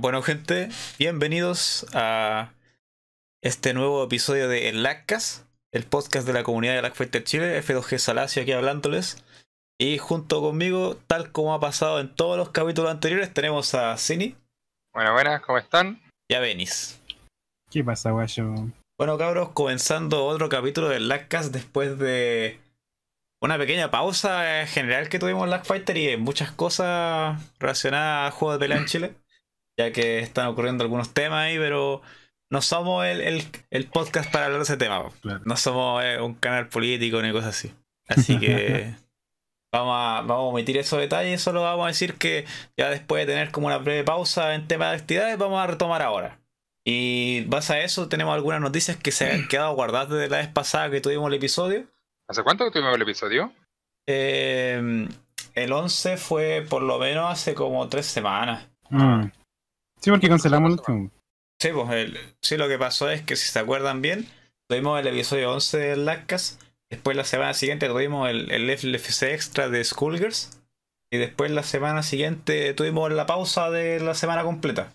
bueno, gente, bienvenidos a este nuevo episodio de El Laccas, el podcast de la comunidad de Fighter Chile, F2G Salacio aquí hablándoles. Y junto conmigo, tal como ha pasado en todos los capítulos anteriores, tenemos a Cini. Bueno, buenas, ¿cómo están? Y a Benis. ¿Qué pasa, guayo? Bueno, cabros, comenzando otro capítulo de Laccas después de una pequeña pausa general que tuvimos en Fighter y muchas cosas relacionadas a juegos de pelea en Chile ya que están ocurriendo algunos temas ahí, pero no somos el, podcast para hablar de ese tema. No somos eh, un canal político ni cosas así. Así que vamos a, omitir esos detalles, solo vamos a decir que ya después de tener como una breve pausa en temas de actividades, vamos a retomar ahora. Y vas a eso, tenemos algunas noticias que se han quedado guardadas desde la vez pasada que tuvimos el episodio. ¿Hace cuánto que tuvimos el episodio? Eh, el 11 fue por lo menos hace como tres semanas. Ah. Sí, porque cancelamos el último. Sí, pues sí, lo que pasó es que si se acuerdan bien, tuvimos el episodio 11 Las Lascas, después la semana siguiente tuvimos el, el FLFC extra de Skullgirls, y después la semana siguiente tuvimos la pausa de la semana completa.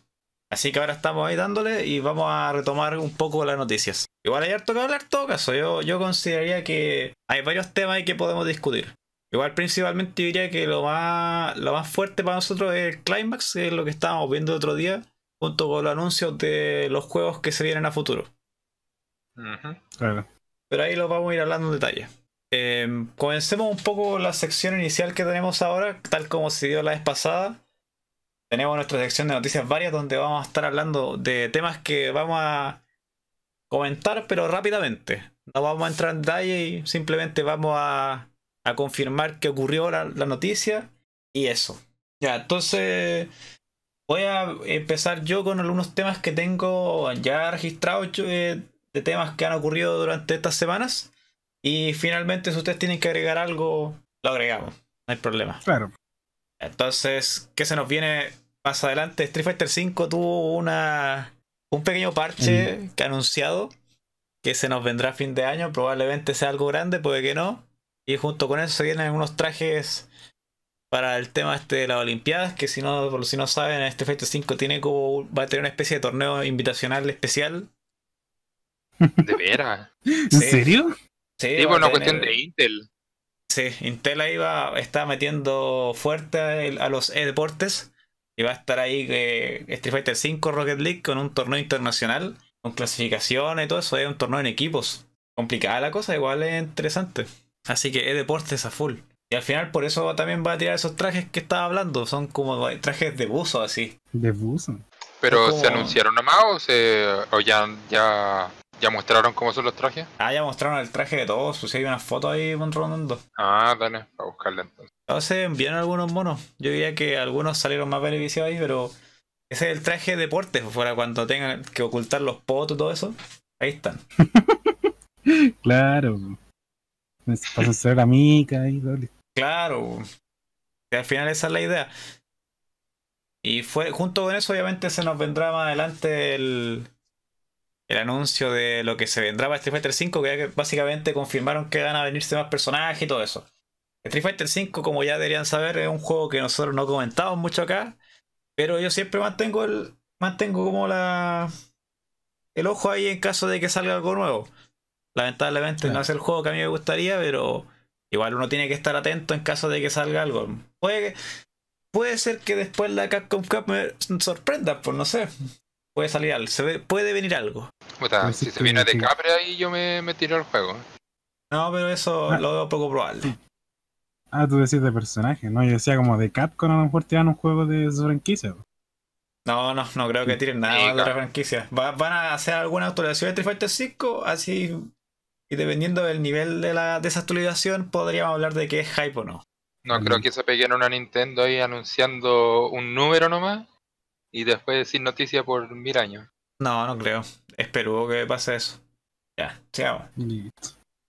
Así que ahora estamos ahí dándole y vamos a retomar un poco las noticias. Igual hay harto que hablar, todo caso. Yo, yo consideraría que hay varios temas ahí que podemos discutir. Igual principalmente yo diría que lo más, más fuerte para nosotros es el climax, que es lo que estábamos viendo el otro día, junto con los anuncios de los juegos que se vienen a futuro. Pero ahí lo vamos a ir hablando en detalle. Em, comencemos un poco la sección inicial que tenemos ahora, tal como se dio la vez pasada. Tenemos nuestra sección de noticias varias donde vamos a estar hablando de temas que vamos a comentar, pero rápidamente. No vamos a entrar en detalle y simplemente vamos a a confirmar que ocurrió la, noticia y eso. Ya, entonces voy a empezar yo con algunos temas que tengo ya registrados eh, de temas que han ocurrido durante estas semanas. Y finalmente, si ustedes tienen que agregar algo, lo agregamos. No hay problema. Claro. Entonces, ¿qué se nos viene más adelante? Street Fighter V tuvo una, un pequeño parche mm. que ha anunciado que se nos vendrá a fin de año. Probablemente sea algo grande, puede que no. Y junto con eso se vienen algunos trajes para el tema este de las Olimpiadas, que si no, por si no saben, Street Fighter 5 tiene va a tener una especie de torneo invitacional especial. ¿De veras? ¿En serio? Sí, Digo, una cuestión de Intel. Sí, Intel ahí va, está metiendo fuerte a, los e-deportes y va a estar ahí eh, Street Fighter 5 Rocket League con un torneo internacional, con clasificaciones y todo eso, hay un torneo en equipos. Complicada la cosa, igual es interesante. Así que es deportes a full. Y al final por eso también va a tirar esos trajes que estaba hablando. Son como trajes de buzo así. De buzo. Pero se anunciaron nomás o, o ya, ya, ya mostraron cómo son los trajes. Ah, ya mostraron el traje de todos. Pues, si hay una foto ahí rondando. Ah, dale, para buscarla entonces. Entonces enviaron algunos monos. Yo diría que algunos salieron más beneficiados ahí, pero ese es el traje de deportes. Pues, fuera cuando tengan que ocultar los potos y todo eso. Ahí están. claro. Pues. Para a y Claro. al final esa es la idea. Y fue, junto con eso, obviamente, se nos vendrá más adelante el, el anuncio de lo que se vendrá para Street Fighter V, que básicamente confirmaron que van a venirse más personajes y todo eso. Street Fighter V, como ya deberían saber, es un juego que nosotros no comentamos mucho acá, pero yo siempre mantengo el mantengo como la el ojo ahí en caso de que salga algo nuevo. Lamentablemente no es el juego que a mí me gustaría, pero igual uno tiene que estar atento en caso de que salga algo. Puede, puede ser que después la Capcom Cup me sorprenda, pues no sé. Puede salir algo, puede venir algo. si se viene de capre ahí yo me, me tiro al juego. No, pero eso ah. lo veo poco probable. Ah, tú decís de personaje, ¿no? Yo decía como de Capcom a lo mejor tiran un juego de su franquicia. No, no, no creo que tiren nada de la franquicia. van a hacer alguna actualización de Street Fighter 5 así y dependiendo del nivel de, la, desactualización, podríamos hablar de que es hype o no. No, creo que se peguen una Nintendo ahí anunciando un número nomás y después sin noticia por mil años. No, no creo. Espero que pase eso. Ya, Chao.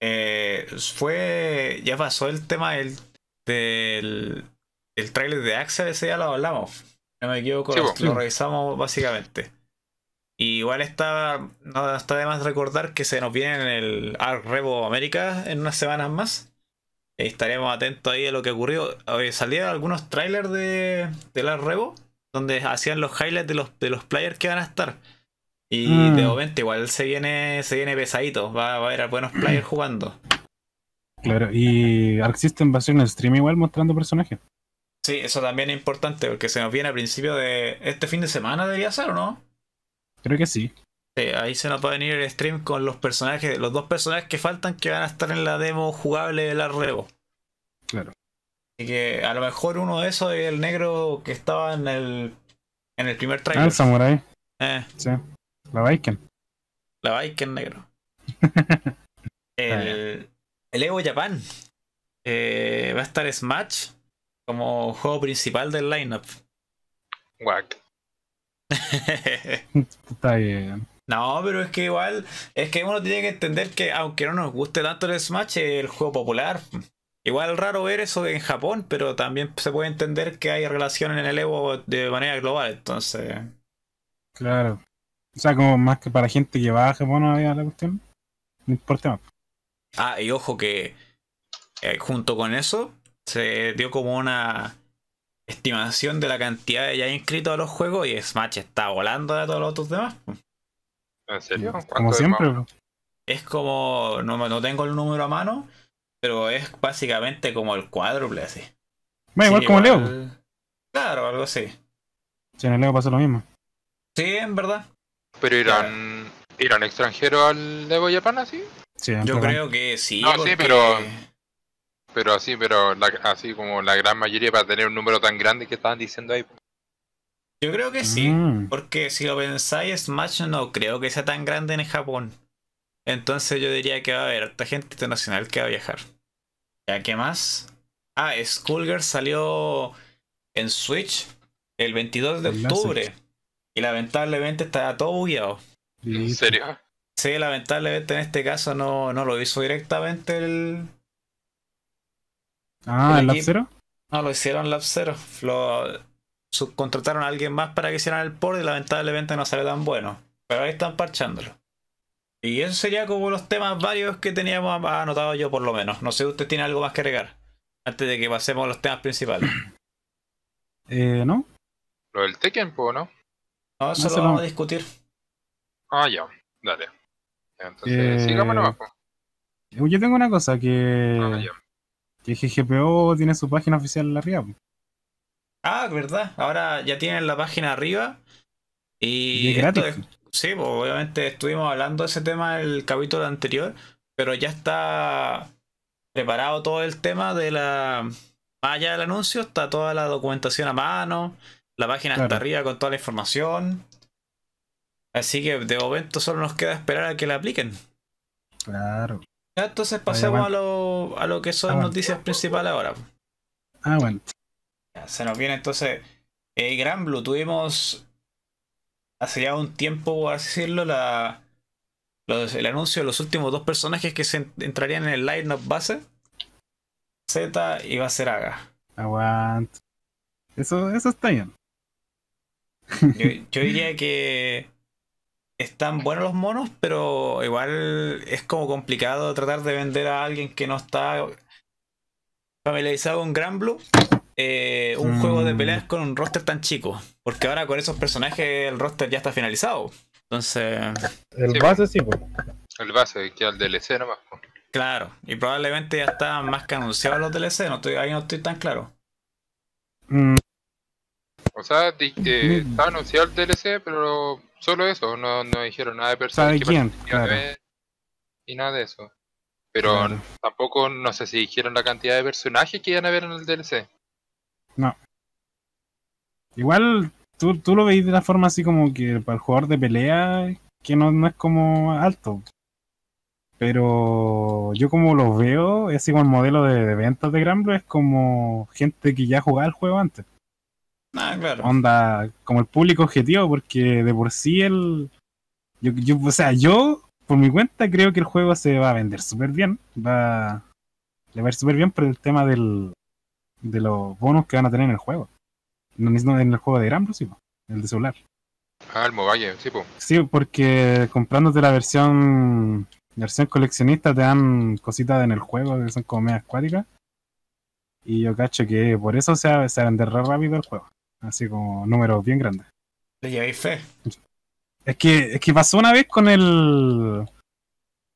Eh, fue. Ya pasó el tema del. el trailer de Axel, ese ya lo hablamos. No me equivoco, lo, revisamos básicamente igual está, no está de más recordar que se nos viene en el Arc Revo América en unas semanas más. Eh, estaremos atentos ahí a lo que ocurrió. Eh, salieron algunos trailers de, del Arc Revo donde hacían los highlights de los, de los players que van a estar. Y de mm. momento igual se viene, se viene pesadito, va, a haber a buenos players jugando. Claro, y Arc System va a ser un stream igual mostrando personajes. Sí, eso también es importante, porque se nos viene a principio de este fin de semana, debería ser, ¿o no? Creo que sí. Ahí se nos va a venir el stream con los personajes, los dos personajes que faltan que van a estar en la demo jugable de la REVO. Claro. Así que a lo mejor uno de esos es el negro que estaba en el, en el primer trailer. Ah, el samurai. Eh. Sí. La Viking. La Viking negro. Ah, el, Evo Japan. va a estar Smash como juego principal del lineup. Guac. No, pero es que igual, es que uno tiene que entender que aunque no nos guste tanto el Smash, el juego popular. Igual raro ver eso en Japón, pero también se puede entender que hay relaciones en el Evo de manera global, entonces. Claro. O sea, como más que para gente que va a Japón había la cuestión, no importa más. Ah, y ojo que eh, junto con eso se dio como una estimación de la cantidad de ya inscritos a los juegos y Smash está volando de todos los otros demás. ¿En serio? Como siempre. Es como, no, tengo el número a mano, pero es básicamente como el cuádruple así. igual como Leo. Claro, algo así. Si en el Leo pasa lo mismo. Sí, en verdad. Pero irán, ¿irán extranjeros al Leo Japan así? Sí, Yo creo que sí. No, sí, pero pero así, pero así como la gran mayoría para tener un número tan grande que estaban diciendo ahí. Yo creo que sí, mm. porque si lo pensáis, Smash no creo que sea tan grande en Japón. Entonces yo diría que va a haber harta gente internacional que va a viajar. ¿Ya qué más? Ah, Skullgirl salió en Switch el 22 de octubre. Y lamentablemente está todo bugueado. ¿En serio? Sí, lamentablemente en este caso no lo hizo directamente el, Ah, ¿el Lab No, lo hicieron Lab Zero. Lo subcontrataron a alguien más para que hicieran el port y lamentablemente no sale tan bueno. Pero ahí están parchándolo. Y eso sería como los temas varios que teníamos anotado yo por lo menos. No sé si usted tiene algo más que agregar antes de que pasemos a los temas principales. Eh, ¿no? Lo del Tekken, ¿no? No, eso no, lo vamos a discutir. Ah, ya. Dale. Entonces, sigamos eh, eh, Yo tengo una cosa que... Ah, que GGPO tiene su página oficial arriba. Ah, verdad. Ahora ya tienen la página arriba. Y, gratis. sí, obviamente estuvimos hablando de ese tema en el capítulo anterior, pero ya está preparado todo el tema de la... Más allá del anuncio, está toda la documentación a mano, la página está arriba con toda la información. Así que de momento solo nos queda esperar a que la apliquen. Claro. Ya, entonces pasemos a, lo, que son ah, noticias principales ahora. Ah, bueno. se nos viene entonces el eh, Gran Blue. Tuvimos hace ya un tiempo, por así decirlo, la, el anuncio de los últimos dos personajes que entrarían en el line base. Z y va a ser Aga. Aguant. Eso, está bien. yo diría que están buenos los monos, pero igual es como complicado tratar de vender a alguien que no está familiarizado con Gran Blue eh, un juego de mm. peleas con un roster tan chico. Porque ahora con esos personajes el roster ya está finalizado. Entonces. El base pues. sí, pues. El base, que el DLC nomás. Pues. Claro, y probablemente ya está más que anunciados los DLC, no estoy, ahí no estoy tan claro. Mm. O sea, que eh, mm. está anunciado el DLC, pero Solo eso, no, dijeron nada de personas. Y nada de eso. Pero tampoco, no sé si dijeron la cantidad de personajes que iban a ver en el DLC. No. Igual tú, lo veis de la forma así como que para el jugador de pelea, que no, no es como alto. Pero yo como los veo, es igual el modelo de, ventas de Granblue, es como gente que ya jugaba el juego antes. Ah, Onda, como el público objetivo, porque de por sí el. Yo, o sea, yo, por mi cuenta, creo que el juego se va a vender súper bien. Va. Le va a ir súper bien por el tema De los bonos que van a tener en el juego. No, mismo en el juego de Gran sí, el de celular. Ah, el mobile, sí, po. Sí, porque comprándote la versión. Versión coleccionista te dan cositas en el juego que son como media acuáticas. Y yo cacho que por eso se va, se a vender rápido el juego. Así como números bien grandes. ¿Le llevéis fe? Es que, es que pasó una vez con el.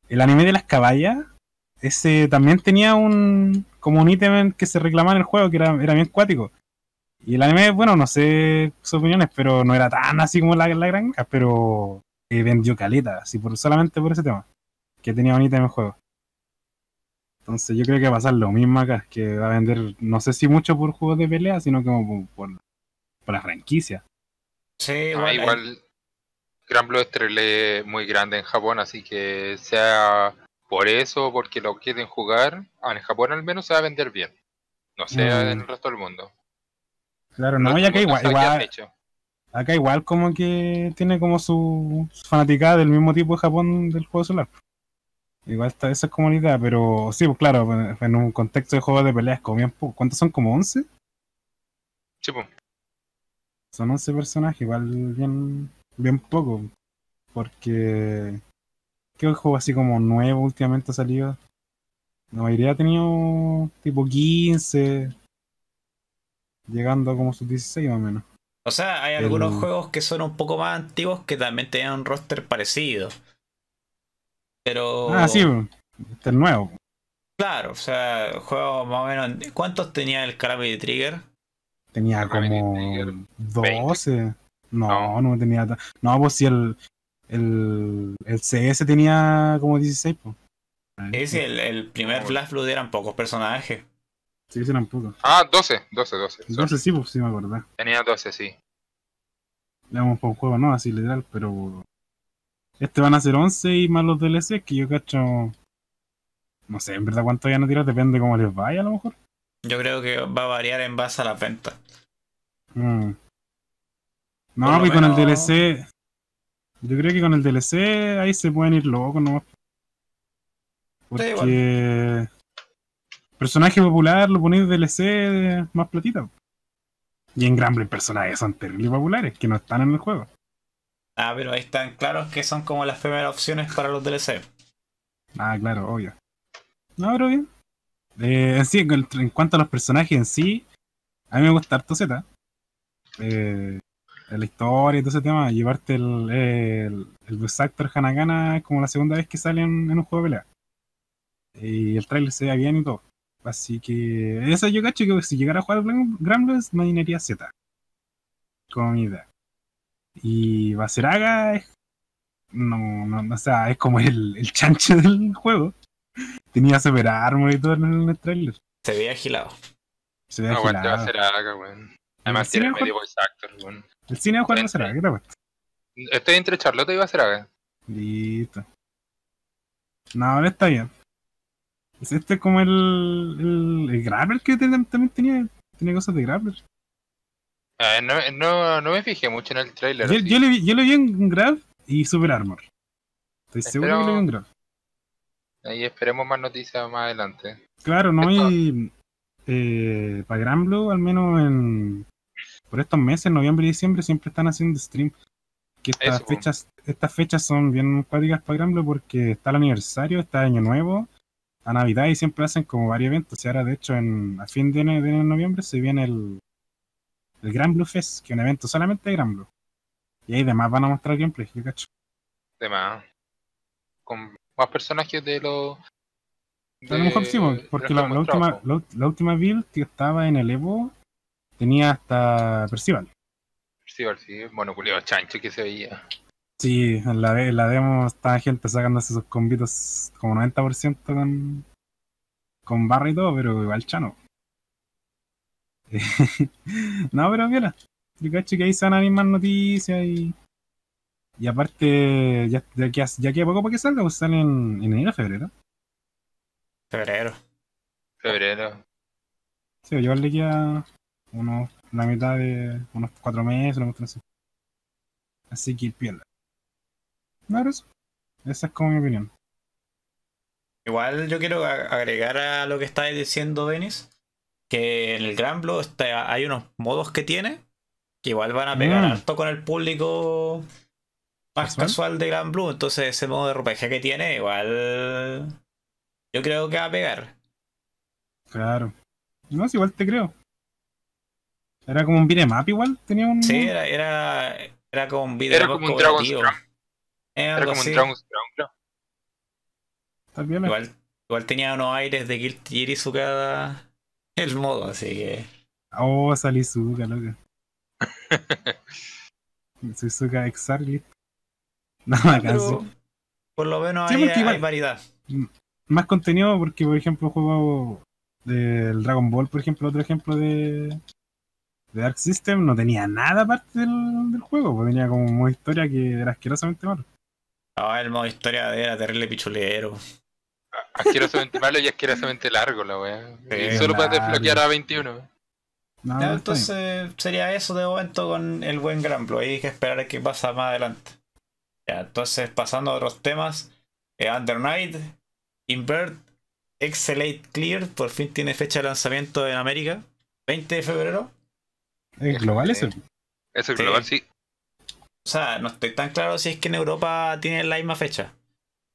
El anime de las caballas. Ese también tenía un. Como un ítem que se reclamaba en el juego, que era, era bien cuático. Y el anime, bueno, no sé sus opiniones, pero no era tan así como la, la granja, pero eh, vendió caleta, así por, solamente por ese tema, que tenía un ítem en el juego. Entonces yo creo que va a pasar lo mismo acá, que va a vender, no sé si mucho por juegos de pelea, sino como por la franquicia. Sí, eh. igual. Gran Blue muy grande en Japón, así que sea por eso, porque lo quieren jugar, en Japón al menos se va a vender bien. No sea mm. en el resto del mundo. Claro, no, ya y acá igual, acá igual como que tiene como su, fanaticada del mismo tipo de Japón del juego solar. Igual está esa comunidad pero sí, pues claro, en un contexto de juego de peleas bien ¿Cuántos son? ¿Como 11? Sí, pues son 11 personajes, igual bien, bien poco. Porque qué juego así como nuevo últimamente ha salido. La mayoría ha tenido tipo 15, llegando a como sus 16 más o menos. O sea, hay algunos juegos que son un poco más antiguos que también tenían un roster parecido. Pero. Ah, sí, este es nuevo. Claro, o sea, juegos más o menos. ¿Cuántos tenía el de Trigger? Tenía ah, como 12. No, no, tenía. No, pues si el, el, el CS tenía como 16. Pues. Ese, el, el primer Flash Flood eran pocos personajes. Sí, eran pocos. Ah, 12, 12, 12. 12 sí, pues sí me acordé. Tenía 12, sí. Le por un juego, ¿no? Así literal, pero. Este van a ser 11 y más los DLC, que yo cacho. No sé, en verdad cuánto van a tirar, depende cómo les vaya a lo mejor. Yo creo que va a variar en base a la venta. Mm. No, y pues con el DLC. Yo creo que con el DLC ahí se pueden ir locos, ¿no? Porque. Personaje popular, lo ponéis DLC más platita. Y en Gramble personajes son terribles populares que no están en el juego. Ah, pero ahí están claros que son como las primeras opciones para los DLC. Ah, claro, obvio. No, pero bien. Eh, en sí, en, cuanto a los personajes en sí, a mí me gusta harto Z. Eh, la historia y todo ese tema, llevarte el, el, el voice actor Hanagana como la segunda vez que sale en, un juego de pelea. Y el trailer se ve bien y todo. Así que eso yo cacho que si llegara a jugar gran no dinería Z. Como mi idea. Y va es. No, no, no, o sea, es como el, el chanche del juego. Tenía super armor y todo en el trailer. Se veía agilado. Se veía no, a ser Además, tiene medio voice El cine de Juan será? a ¿qué te Estoy entre Charlotte y va a acá Listo. No, ahora está bien. Pues este es como el, el, el que también tenía. Tenía cosas de Grabber no, no, no, me fijé mucho en el trailer. Yo, yo, le, vi, en Grab y Super Armor. Estoy seguro que lo vi en Grab. Ahí esperemos más noticias más adelante. Claro, no hay. Eh, para Granblue, al menos en por estos meses, noviembre y diciembre, siempre están haciendo stream. Que estas fechas, estas fechas son bien prácticas para Granblue porque está el aniversario, está Año Nuevo, a Navidad y siempre hacen como varios eventos. Y ahora de hecho en a fin de, noviembre se viene el, el Gran Blue Fest, que es un evento solamente de Gran Blue. Y ahí demás van a mostrar gameplay, yo cacho. Demás. Con más personajes de los. a lo mejor sí, porque la, última, la, última build que estaba en el Evo tenía hasta Percival. Percival, sí, bueno, culiado chancho que se veía. Sí, en la, la demo estaba gente sacándose sus combitos como 90% con, con barra y todo, pero igual chano. no, pero mira, yo cacho que ahí se van a noticias y y aparte, ya, que poco para que salga, pues sale en, en enero, febrero. Febrero. Febrero. Sí, yo le queda unos, la mitad de unos cuatro meses, unos tres así. Así que pierda. Claro, eso. Esa es como mi opinión. Igual yo quiero agregar a lo que está diciendo, Denis, que en el Gran hay unos modos que tiene que igual van a pegar mm. harto con el público más casual de Gran Blue. Entonces, ese modo de RPG que tiene, igual. Yo creo que va a pegar. Claro. No, es igual te creo. Era como un Map, igual, tenía un. Sí, era, era, era como un Era como un Dragon's Crown. Eh, era, como un Dragon's Crown, Igual, igual tenía unos aires de Guilty cada el modo, así que. Oh, salí Suga, loca. Soy Suka Exarlit. No Por lo menos hay, variedad. Más contenido porque, por ejemplo, juego del Dragon Ball, por ejemplo, otro ejemplo de, de Dark System, no tenía nada aparte del, juego, pues tenía como un modo historia que era asquerosamente malo. No, el modo historia era terrible pichulero. Asquerosamente malo y asquerosamente largo, la weá. solo para desbloquear a 21. entonces sería eso de momento con el buen Gran ahí Hay que esperar a que pasa más adelante entonces, pasando a otros temas, Undernight, Under Night, Invert, Excelate Clear, por fin tiene fecha de lanzamiento en América, 20 de febrero. ¿Es global ese? Es el global, sí. O sea, no estoy tan claro si es que en Europa tienen la misma fecha.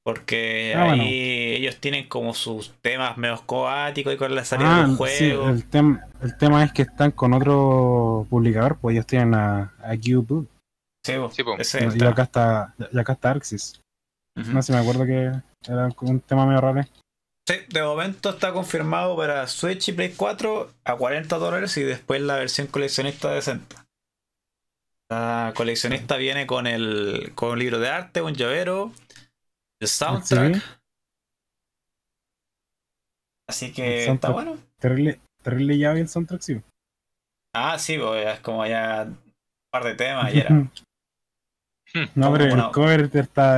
Porque ah, ahí ellos tienen como sus temas medio coáticos y con la salida ah, del juego. el, tema es que están con otro publicador, pues ellos tienen a, a Sí, y, acá está, Arxis. No sé si me acuerdo que era un tema medio raro. Sí, de momento está confirmado para Switch y Play 4 a 40 dólares y después la versión coleccionista de 60. La coleccionista viene con el con un libro de arte, un llavero, el soundtrack. Así que está bueno. Terrible, terrible llave el soundtrack, sí. Ah, sí, es como ya un par de temas Ya No, pero el, Cover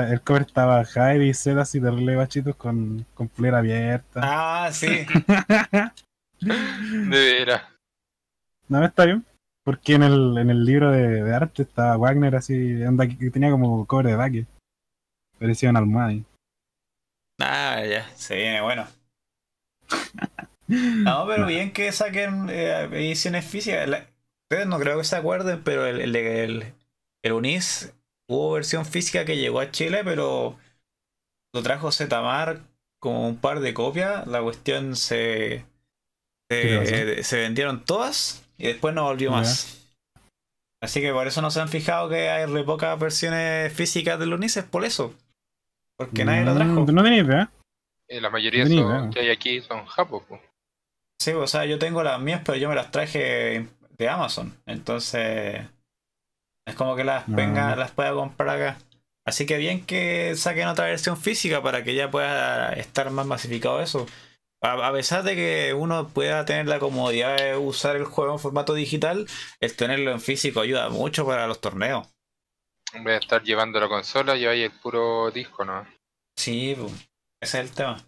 el cover estaba Jai y Zed así de bachitos con, con flera abierta. Ah, sí. de veras. No, está bien. Porque en el, libro de, arte estaba Wagner así, que tenía como cover de Baque. Parecía una almohada. Ah, ya, se viene bueno. no, pero bien que saquen eh, ediciones físicas. ustedes no creo que se acuerden, pero el, el, el, el UNIS hubo versión física que llegó a Chile, pero lo trajo Zetamar con un par de copias. La cuestión se, se, eh, vendieron todas y después no volvió más. Así que por eso no se han fijado que hay re pocas versiones físicas de los es por eso. Porque nadie lo mm, trajo. No tenéis eh, la mayoría de que hay aquí son japos. Sí, o sea, yo tengo las mías, pero yo me las traje de Amazon. Entonces, es como que las, venga, las pueda comprar acá. Así que bien que saquen otra versión física para que ya pueda estar más masificado eso. A, pesar de que uno pueda tener la comodidad de usar el juego en formato digital, el tenerlo en físico ayuda mucho para los torneos. Voy a estar llevando la consola y ahí el puro disco, ¿no? Sí, ese es el tema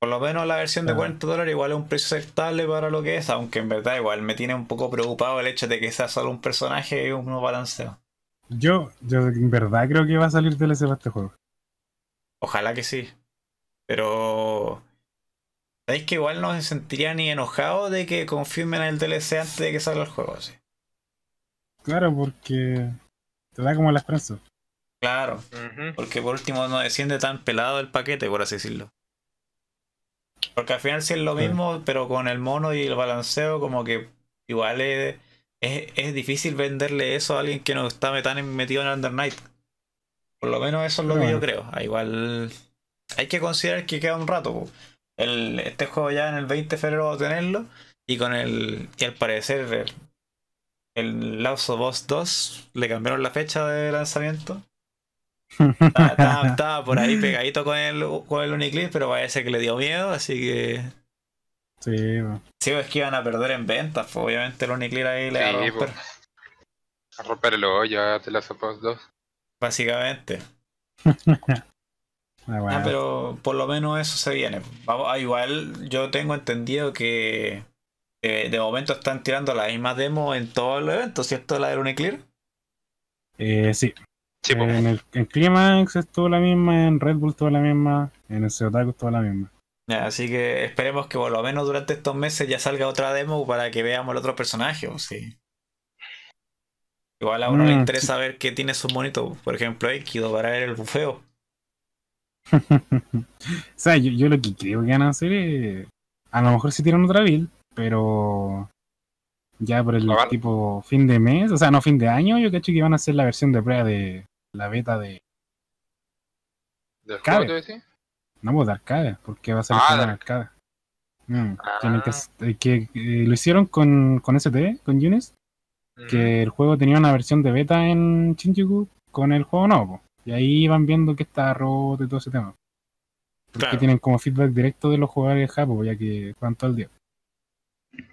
por lo menos la versión de 40 dólares igual es un precio aceptable para lo que es, aunque en verdad igual me tiene un poco preocupado el hecho de que sea solo un personaje y un balanceo. Yo, yo en verdad creo que va a salir DLC para este juego. Ojalá que sí. Pero. Sabéis que igual no se sentiría ni enojado de que confirmen el DLC antes de que salga el juego, sí. Claro, porque te da como la esperanza. Claro, porque por último no desciende tan pelado el paquete, por así decirlo. Porque al final sí es lo mismo, pero con el mono y el balanceo, como que igual es, difícil venderle eso a alguien que no está tan metido en Under Night. Por lo menos eso es lo que yo creo. Ah, igual hay que considerar que queda un rato. El, este juego ya en el 20 de febrero va a tenerlo. Y con el. Y al parecer el, el Last of Us 2 le cambiaron la fecha de lanzamiento. Estaba, por ahí pegadito con el, con el uniclear pero parece que le dio miedo, así que. Sí, pues, es que iban a perder en ventas, pues, obviamente el uniclear ahí le va a romper. el hoyo a te las dos Básicamente. Ah, pero por lo menos eso se viene. Vamos, ah, igual yo tengo entendido que eh, de momento están tirando las mismas demos en todos los eventos, ¿cierto? La del Uniclear. Eh, sí, en, el, Climax estuvo la misma, en Red Bull estuvo la misma, en el Seotaku estuvo la misma. Así que esperemos que por lo menos durante estos meses ya salga otra demo para que veamos el otro personaje. sí. Igual a uno le mm, interesa ver qué tiene su monitor, por ejemplo, hay para ver el bufeo. o sea, yo, lo que creo que van a hacer es. A lo mejor si tiran otra build, pero. Ya por el tipo fin de mes, o sea, no fin de año, yo cacho que van a hacer la versión de prueba de, la beta de. ¿De arcade. No, pues de arcade, porque va a salir ah, arcade. Mm, que, ah. Eh, eh, lo hicieron con, con ST, con Unis, que el juego tenía una versión de beta en Shinjuku con el juego nuevo. Y ahí van viendo que está roto y todo ese tema. Porque tienen como feedback directo de los jugadores de Japón, ya que juegan todo el día.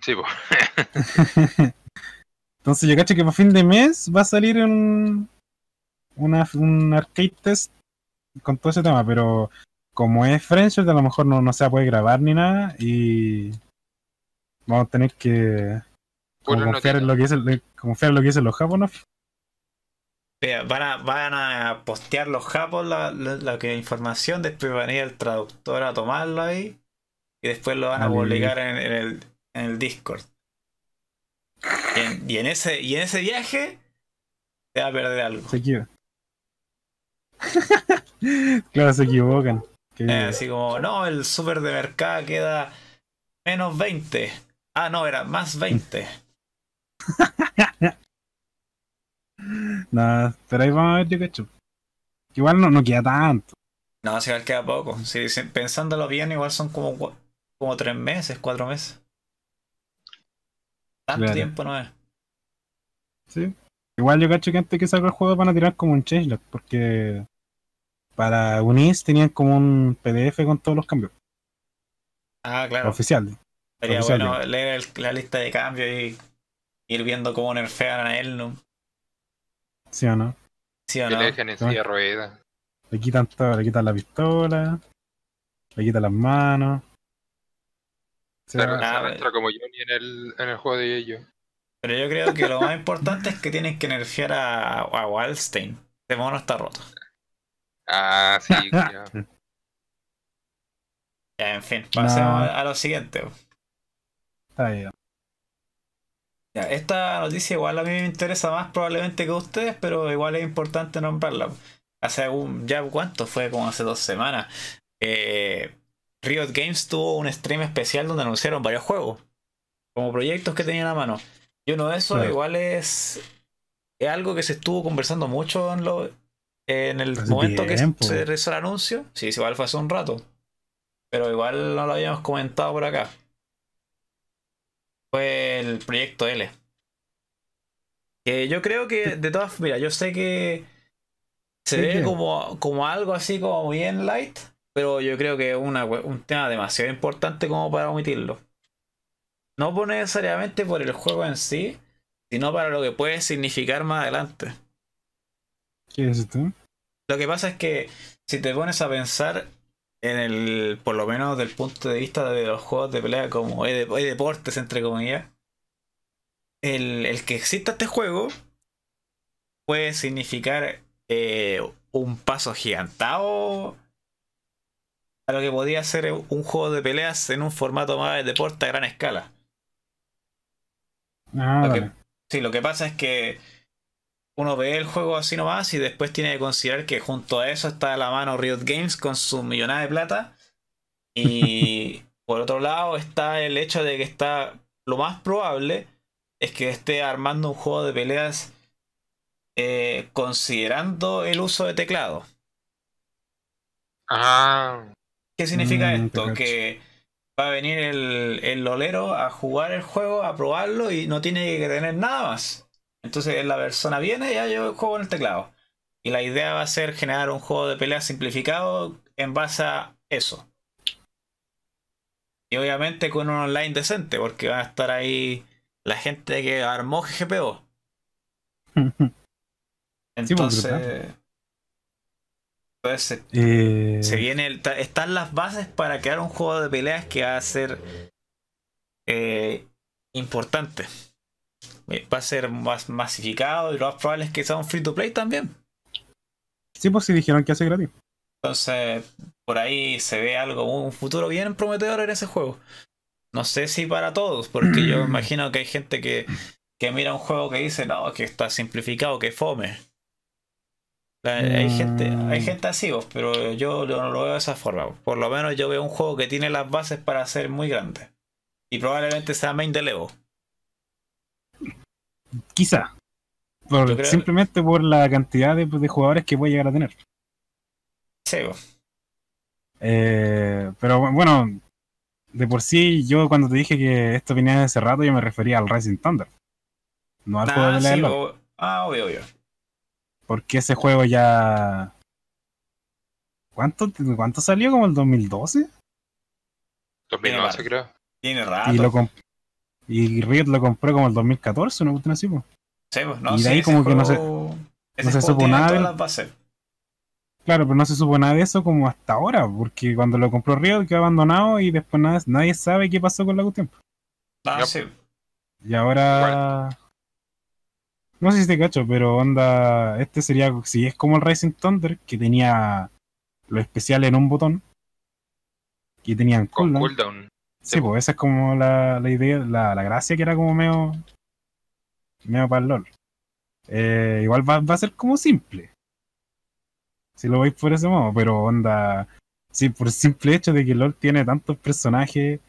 Sí, pues. Entonces yo cacho que para fin de mes va a salir un, un arcade test con todo ese tema, pero como es Friendship, a lo mejor no, no se puede grabar ni nada y vamos a tener que confiar, en lo que lo que dicen los japoneses. Van a, van a postear los japos la, información, después van a ir el traductor a tomarlo ahí y después lo van a publicar en, el, en el Discord. Y en, ese, y en ese viaje se va a perder algo. claro, se equivocan. Eh, así como, no, el super de mercado queda menos 20. Ah, no, era más 20. No, pero ahí vamos a ver, yo cacho. Igual no, no queda tanto. No, si igual queda poco. Si, pensándolo bien, igual son como, como tres meses, cuatro meses. Tanto tiempo no es. Sí. Igual yo cacho que antes que salga el juego van a tirar como un changelog, porque para UNIS tenían como un PDF con todos los cambios. Ah, claro. Oficial. Sería bueno leer la lista de cambios y ir viendo cómo nerfean a Elnum. ¿Sí o no? ¿Sí o no? Le dejan en Le quitan todo, le quitan la pistola, le quitan las manos. se como Johnny en el, juego de ellos. Pero yo creo que lo más importante es que tienen que nerfear a, a De Ese mono está roto. Ah, sí, En fin, pasemos a lo siguiente. Ahí Ya, esta noticia igual a mí me interesa más probablemente que a ustedes, pero igual es importante nombrarla. Hace un, ya cuánto fue, como hace dos semanas. Eh, Riot Games tuvo un stream especial donde anunciaron varios juegos, como proyectos que tenían a mano. Y uno de esos igual es, es algo que se estuvo conversando mucho en, lo, en el pues momento que se hizo pues. el anuncio, sí, igual fue hace un rato. Pero igual no lo habíamos comentado por acá. Fue el proyecto L. Que yo creo que, de todas, mira, yo sé que se ve como, algo así como bien light, pero yo creo que es un tema demasiado importante como para omitirlo. No necesariamente por el juego en sí, sino para lo que puede significar más adelante. Este? Lo que pasa es que si te pones a pensar en el, por lo menos del punto de vista de los juegos de pelea como hay, deportes entre comillas, el, que exista este juego puede significar eh, un paso gigantado a lo que podía ser un juego de peleas en un formato más de deporte a gran escala. Ah, sí, lo que pasa es que uno ve el juego así nomás y después tiene que considerar que junto a eso está la mano Riot Games con su millonada de plata. Y por otro lado está el hecho de que está lo más probable es que esté armando un juego de peleas eh, considerando el uso de teclado. Ah. ¿Qué significa mm, esto? Que va a venir el, el lolero a jugar el juego, a probarlo y no tiene que tener nada más. Entonces la persona viene y ya yo juego en el teclado. Y la idea va a ser generar un juego de peleas simplificado en base a eso. Y obviamente con un online decente, porque va a estar ahí la gente que armó GPO pues, Entonces. entonces eh. viene. están las bases para crear un juego de peleas que va a ser eh, importante. Eh, va a ser más masificado y lo más probable es que sea un free to play también. Sí, pues si dijeron que hace gratis. Entonces, por ahí se ve algo, un futuro bien prometedor en ese juego. No sé si para todos, porque yo imagino que hay gente que, mira un juego que dice, no, que está simplificado, que fome. Hay, gente, hay mm. gente así, pero yo no lo veo de esa forma. Por lo menos yo veo un juego que tiene las bases para ser muy grande. Y probablemente sea main de Lego. Quizá. Simplemente por la cantidad de, jugadores que voy a llegar a tener. Sí. Eh, pero bueno, de por sí, yo cuando te dije que esto venía de hace rato, yo me refería al Rising Thunder. No al juego ah, de Ah, obvio, obvio. Porque ese juego ya. ¿Cuánto, ¿Cuánto salió? ¿Como el 2012? 2012 creo. Tiene rato. Y Riot lo compró como el 2014, una cuestión así, pues. Sí, pues no, y de ahí como que no se, supo nada. De... Claro, pero no se supo nada de eso como hasta ahora, porque cuando lo compró Riot quedó abandonado y después nada, nadie sabe qué pasó con la cuestión. Ah, sí. Y ahora... No sé si te cacho, pero onda, este sería, si es como el Racing Thunder, que tenía lo especial en un botón, que tenían cooldown. Sí, pues esa es como la, idea, la, la, gracia que era como medio. medio para el LOL. Eh, igual va, a ser como simple. Si lo veis por ese modo, pero onda. Sí, por el simple hecho de que LOL tiene tantos personajes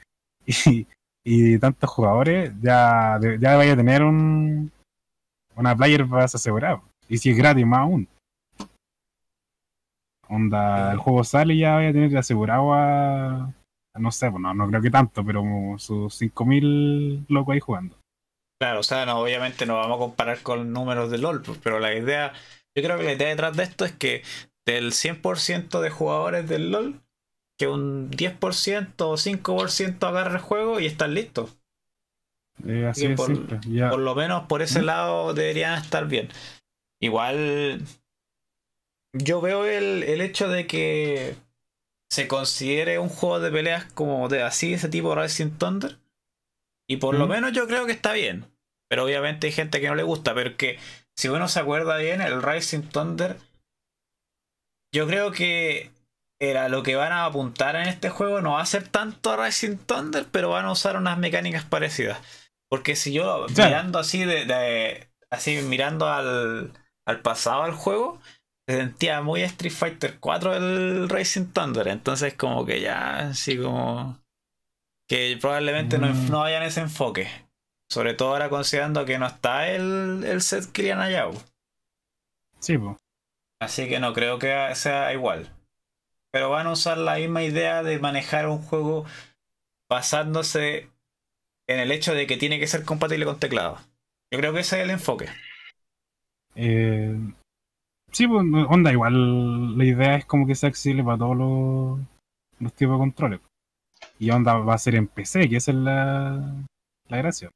y, tantos jugadores, ya, ya vaya a tener un. una player más asegurado. Y si es gratis, más aún. Onda, el juego sale y ya vaya a tener asegurado a no sé, pues, no creo que tanto, pero sus 5.000 locos ahí jugando. Claro, o sea, obviamente no vamos a comparar con números de LOL, pues, pero la idea, yo creo que la idea detrás de esto es que del 100% de jugadores del LOL, que un 10% o 5% agarra el juego y están listos. Eh, así por, lo menos por ese lado deberían estar bien. Igual yo veo el hecho de que se considere un juego de peleas como de así, ese tipo Rising Thunder. Y por lo menos yo creo que está bien. Pero obviamente hay gente que no le gusta. Pero que si uno se acuerda bien, el Rising Thunder. Yo creo que era lo que van a apuntar en este juego. No va a ser tanto Rising Thunder, pero van a usar unas mecánicas parecidas. Porque si yo mirando así así mirando al, al pasado al juego, se sentía muy Street Fighter 4 el Racing Thunder. Entonces, como que ya, sí como. Que probablemente no, mm. no vayan ese enfoque. Sobre todo ahora considerando que no está el, el set Kiana Sí, pues. Así que no creo que sea igual. Pero van a usar la misma idea de manejar un juego basándose en el hecho de que tiene que ser compatible con teclado. Yo creo que ese es el enfoque. Eh, Sí, pues, onda, igual la idea es como que sea accesible para todos los, tipos de controles. Y onda va a ser en PC, que esa es la, gracia.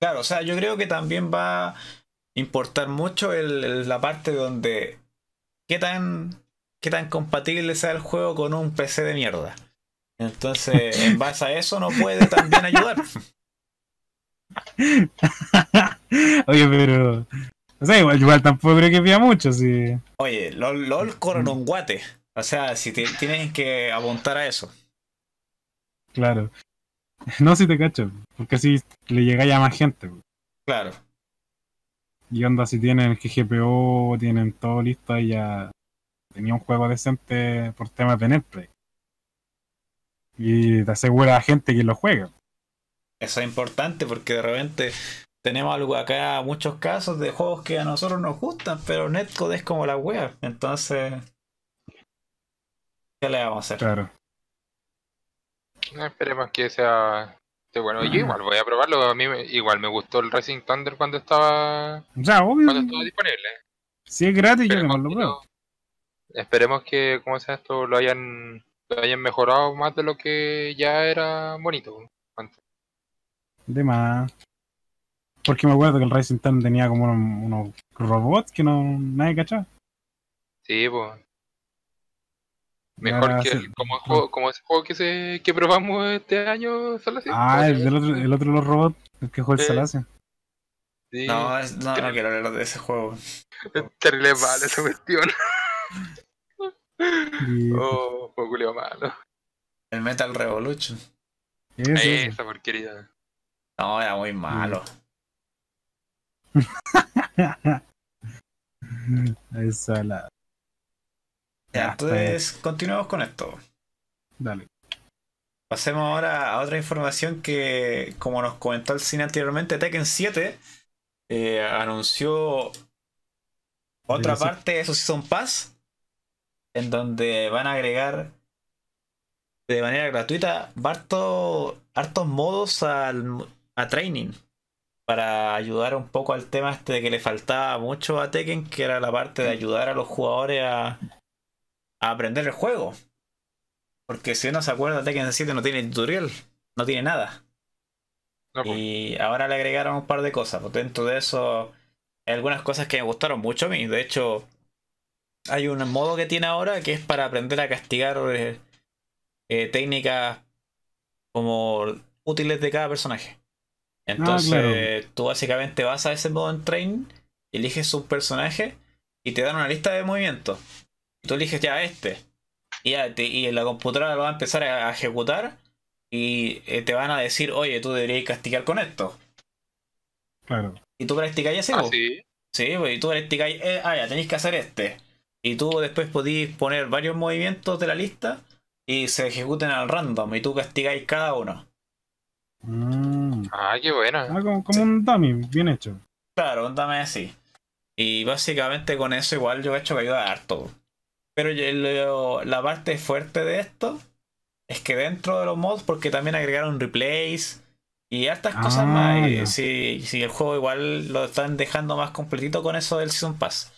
Claro, o sea, yo creo que también va a importar mucho la parte donde qué tan, qué tan compatible sea el juego con un PC de mierda. Entonces, en base a eso no puede también ayudar. Oye, pero o sea, igual, tampoco creo que pida mucho, sí. Oye, LOL, LOL un guate. O sea, si tienes que apuntar a eso. Claro. No, si te cacho, porque así le llegáis a más gente. Claro. Y onda, si tienen GGPO, tienen todo listo ya tenía un juego decente por temas de Netplay. Y te asegura a gente que lo juega. Eso es importante porque de repente tenemos acá, muchos casos de juegos que a nosotros nos gustan, pero Netcode es como la web. Entonces, ¿qué le vamos a hacer? Claro. Esperemos que sea. Bueno, yo ah. igual voy a probarlo. A mí igual me gustó el Racing Thunder cuando estaba. O obvio. Cuando estaba disponible. Si es gratis, esperemos yo lo pruebo. Esperemos que, como sea esto, lo hayan, lo hayan mejorado más de lo que ya era bonito. Antes. De más. Porque me acuerdo que el Racing Time tenía como unos, robots que no nadie cachaba. Sí, pues. Mejor que el, como, juego, como ese juego que, se, que probamos este año, Salacia. Ah, el, otro, el otro los robots, el que juega el Salacia. Sí. No, no, quiero hablar de ese juego. terrible vale esa cuestión. oh, fue culio malo. El Metal Revolution. sí. Esa porquería. No, era muy malo. Pues, entonces, continuamos con esto. Dale. Pasemos ahora a otra información que, como nos comentó el cine anteriormente, Tekken 7 eh, anunció otra parte de su Season Pass, en donde van a agregar de manera gratuita hartos, hartos modos al, a training para ayudar un poco al tema este de que le faltaba mucho a Tekken, que era la parte de ayudar a los jugadores a, aprender el juego. Porque si uno se acuerda, Tekken 7 no tiene tutorial, no tiene nada. Y ahora le agregaron un par de cosas. Pues dentro de eso, algunas cosas que me gustaron mucho a mí. De hecho, hay un modo que tiene ahora que es para aprender a castigar eh, eh, técnicas como útiles de cada personaje. Ah, Entonces, tú básicamente vas a ese modo en Train, eliges un personaje y te dan una lista de movimientos. Y tú eliges ya este. Y, ya la computadora lo va a empezar a, ejecutar y eh, te van a decir, oye, tú deberías castigar con esto. Claro. Y tú practicáis así. Ah, sí, sí pues, y tú practicáis, eh, ah, ya tenéis que hacer este. Y tú después podís poner varios movimientos de la lista y se ejecuten al random y tú castigáis cada uno. Mm. Ah, qué bueno. Ah, como, un dummy, bien hecho. Claro, un dummy así. Y básicamente con eso igual yo he hecho que ayuda harto. Pero todo pero la parte fuerte de esto es que dentro de los mods, porque también agregaron replays y hartas cosas ah, más. Y, si, el juego igual lo están dejando más completito con eso del Season Pass.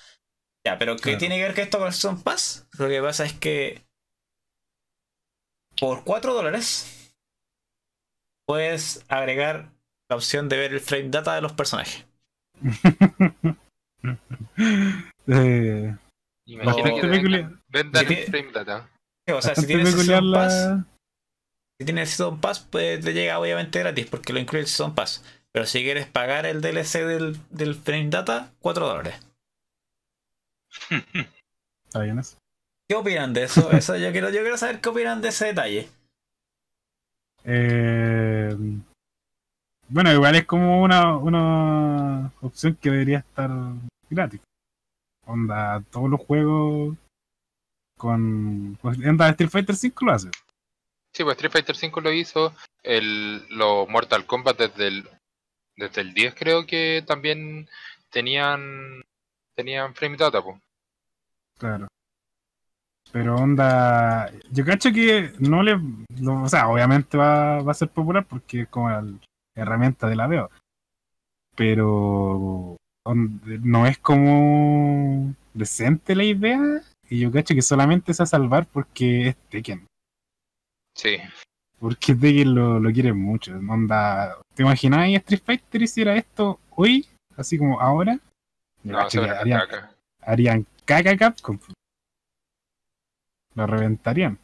Ya, pero ¿qué tiene que ver que esto con el Season Pass? Lo que pasa es que por 4 dólares puedes agregar la opción de ver el frame data de los personajes. Eh, imagino que el frame data. O sea, si tienes Season Pass, si tienes Season Pass, pues, te llega obviamente gratis porque lo incluye el Season Pass. Pero si quieres pagar el DLC del, del frame data, 4 dólares. ¿Qué opinan de eso? eso yo, quiero, yo quiero saber qué opinan de ese detalle. Eh, bueno, igual es como una, opción que debería estar gratis. Onda, todos los juegos con. Onda, pues, Street Fighter 5 lo hace. Sí, pues Street Fighter 5 lo hizo. El, lo Mortal Kombat desde el, desde 10 creo que también tenían tenían frame data. Pues. Claro. Pero onda, yo cacho que no le, o sea, obviamente va, a ser popular porque es como la herramienta de la veo. Pero no es como decente la idea y yo cacho que solamente se va a salvar porque es Tekken. Sí. Porque Tekken lo, lo quiere mucho. Onda, ¿te que Street Fighter hiciera esto hoy? Así como ahora. no, harían, harían caca la reventarían.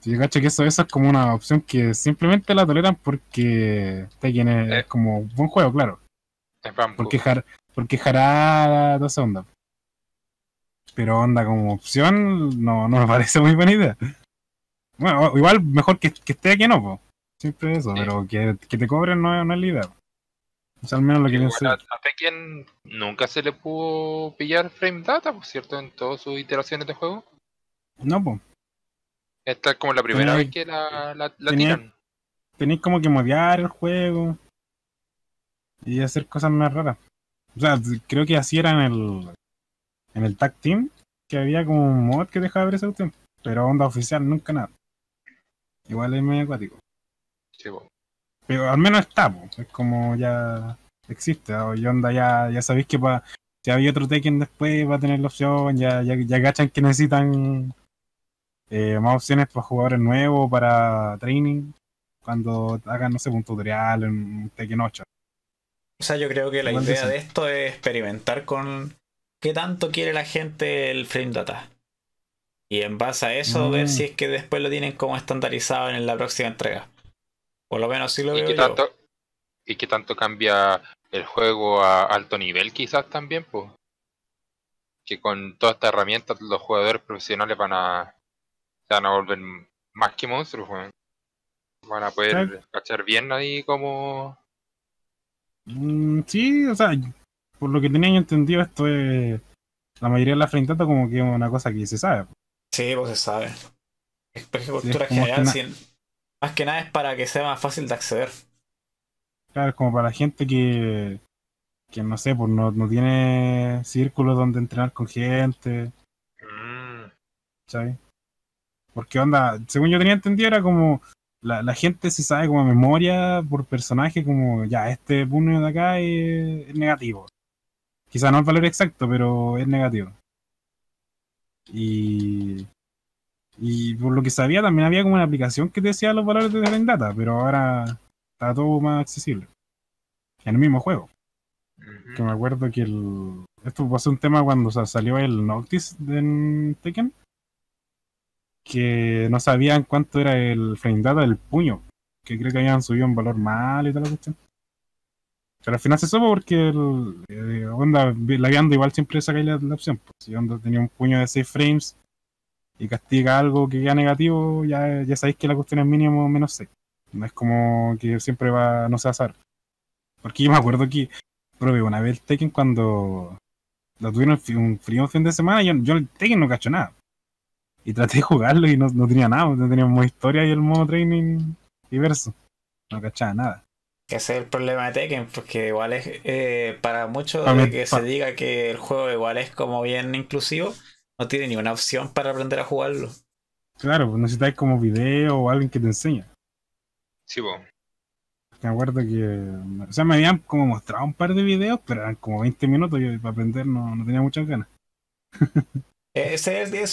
Si Yo cacho que eso, es como una opción que simplemente la toleran porque Tekken es como eh. como buen juego, claro. Porque, quejar porque jarada toda esa onda. Pero onda como opción no, no me parece muy buena idea. Bueno, igual mejor que, esté aquí no, Siempre eso, pero que, te cobren no, no es la idea. O sea, al menos lo que bueno, a, a Tekken nunca se le pudo pillar frame data, por cierto, en todas sus iteraciones de juego. No, pues. Esta es como la primera vez que la, Tenéis como que modear el juego y hacer cosas más raras. O sea, creo que así era en el, en el Tag Team, que había como un mod que dejaba ver ese cuestión. Pero onda oficial, nunca nada. Igual es medio acuático. Sí, Pero al menos está, pues es como ya existe. O onda ya, ya sabéis que para si había otro Tekken después va a tener la opción, ya, ya, ya que necesitan eh, más opciones para jugadores nuevos, para training, cuando hagan, no sé, un tutorial en Tekken 8. O sea, yo creo que la idea de esto es experimentar con qué tanto quiere la gente el frame data. Y en base a eso, mm. ver si es que después lo tienen como estandarizado en la próxima entrega. Por lo menos si lo ¿Y ¿Y qué tanto cambia el juego a alto nivel, quizás también? pues Que con toda esta herramienta los jugadores profesionales van a van a volver más que monstruos, Van a poder cachar bien ahí como... Mm, sí, o sea, por lo que tenía yo entendido, esto es... La mayoría de la frentatas como que es una cosa que se sabe. Sí, pues se sabe. Es cultura general, más que nada es para que sea más fácil de acceder. Claro, es como para la gente que, que no sé, pues no, tiene círculos donde entrenar con gente. ¿Sabes? Mm. Porque onda, según yo tenía entendido, era como la, gente se sabe como memoria por personaje, como ya, este puño de acá es, negativo. Quizá no el valor exacto, pero es negativo. Y, y por lo que sabía, también había como una aplicación que te decía los valores de la Data, pero ahora está todo más accesible. En el mismo juego. Que me acuerdo que el. Esto fue un tema cuando salió el Noctis de Tekken que no sabían cuánto era el frame data del puño, que creo que habían subido un valor mal y toda la cuestión. Pero al final se supo porque eh, onda, la guiando igual siempre saca la, opción. Pues, si onda tenía un puño de 6 frames y castiga algo que queda negativo, ya, ya sabéis que la cuestión es mínimo menos 6. No es como que siempre va, no se azar. Porque yo me acuerdo que probé una vez el Tekken cuando lo tuvieron un frío fin de semana, yo, yo el Tekken no cacho nada. Y traté de jugarlo y no, tenía nada, no teníamos historia y el modo training diverso. No cachaba nada. Ese es el problema de Tekken, porque igual es eh, para muchos que se diga que el juego igual es como bien inclusivo, no tiene ni una opción para aprender a jugarlo. Claro, pues necesitáis como video o alguien que te enseñe. Sí, vos. Me acuerdo que. O sea, me habían como mostrado un par de videos, pero eran como 20 minutos y para aprender no, no tenía muchas ganas. eso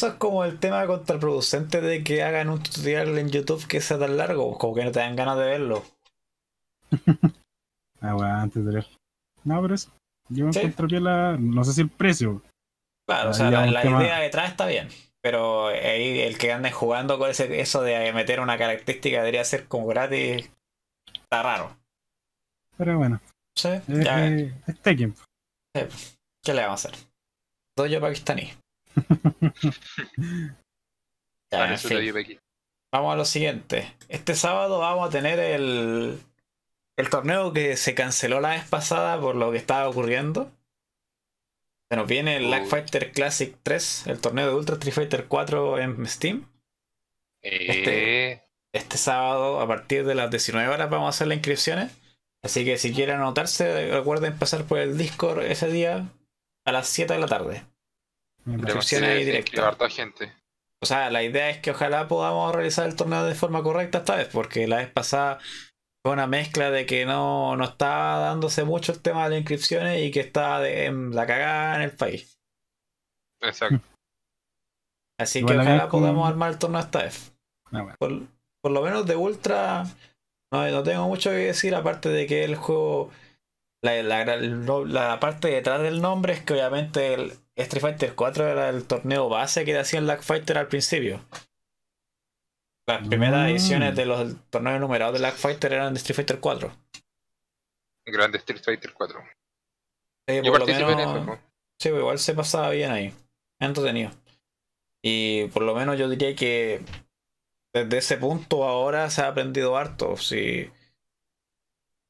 es como el tema contraproducente de que hagan un tutorial en YouTube que sea tan largo, como que no te dan ganas de verlo. ah, bueno, antes de No, pero eso. Yo me encuentro la. No sé si el precio. Claro, o sea, la, idea detrás está bien. Pero ahí el que ande jugando con ese, eso de meter una característica debería ser como gratis. Está raro. Pero bueno. Sí, eh, ya eh, es este ¿Qué le vamos a hacer? yo pakistaní. Vamos a lo siguiente. Este sábado vamos a tener el, el torneo que se canceló la vez pasada por lo que estaba ocurriendo. Se nos viene el Lag Fighter Classic 3, el torneo de Ultra Street Fighter 4 en Steam. Este, eh. este, sábado, a partir de las 19 horas, vamos a hacer las inscripciones. Así que si quieren anotarse, recuerden pasar por el Discord ese día a las 7 de la tarde. O sea, la idea es que ojalá podamos realizar el torneo de forma correcta esta vez, porque la vez pasada fue una mezcla de que no, no estaba dándose mucho el tema de las inscripciones y que estaba de, em, la cagada en el país. Exacto. Mm. Así que ojalá podamos armar el torneo esta vez. Ah, por, lo menos de Ultra, no, tengo mucho que decir, aparte de que el juego. la parte detrás del nombre es que obviamente el, Street Fighter 4 era el torneo base que hacían Lag Fighter al principio. Las primeras mm. ediciones de los torneos numerados de Lag Fighter eran de Street Fighter 4. Grande Street Fighter 4. Sí, Yo por pues. sí, pues igual se pasaba bien ahí. Entretenido. Y por lo menos yo diría que desde ese punto ahora se ha aprendido harto. Si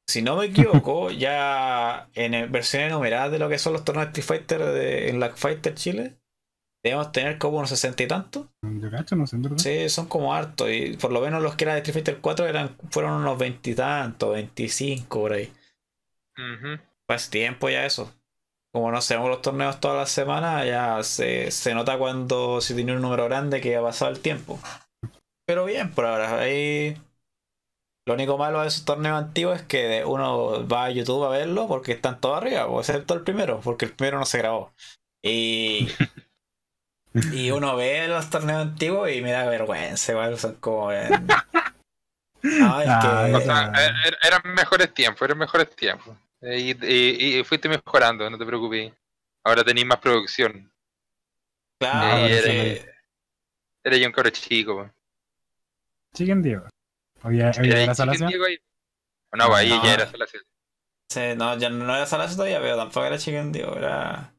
si no me equivoco, ya en versiones numeradas de lo que son los torneos Street Fighter de, en la Fighter Chile, debemos tener como unos sesenta y tantos. Yo cacho, no Sí, son como hartos. Y por lo menos los que eran de Street Fighter 4 eran, fueron unos veintitantos, veinticinco por ahí. Pues tiempo ya eso. Como no hacemos los torneos todas las semanas, ya se, nota cuando se tiene un número grande que ha pasado el tiempo. Pero bien, por ahora, ahí lo único malo de esos torneos antiguos es que uno va a YouTube a verlo porque están todos arriba, pues, excepto el primero, porque el primero no se grabó. Y, y uno ve los torneos antiguos y me da vergüenza, son como... Ah, o sea, eh, er, eran mejores tiempos, eran mejores tiempos. Y, fuiste mejorando, no te preocupes. Ahora tenéis más producción. Claro. eres, sí. eres un cabro chico. Chicken Dios. Había, había la ahí? No, ahí ya era Salazar Sí, no, ya no era Salazar todavía, pero tampoco era Chicken Diego, era.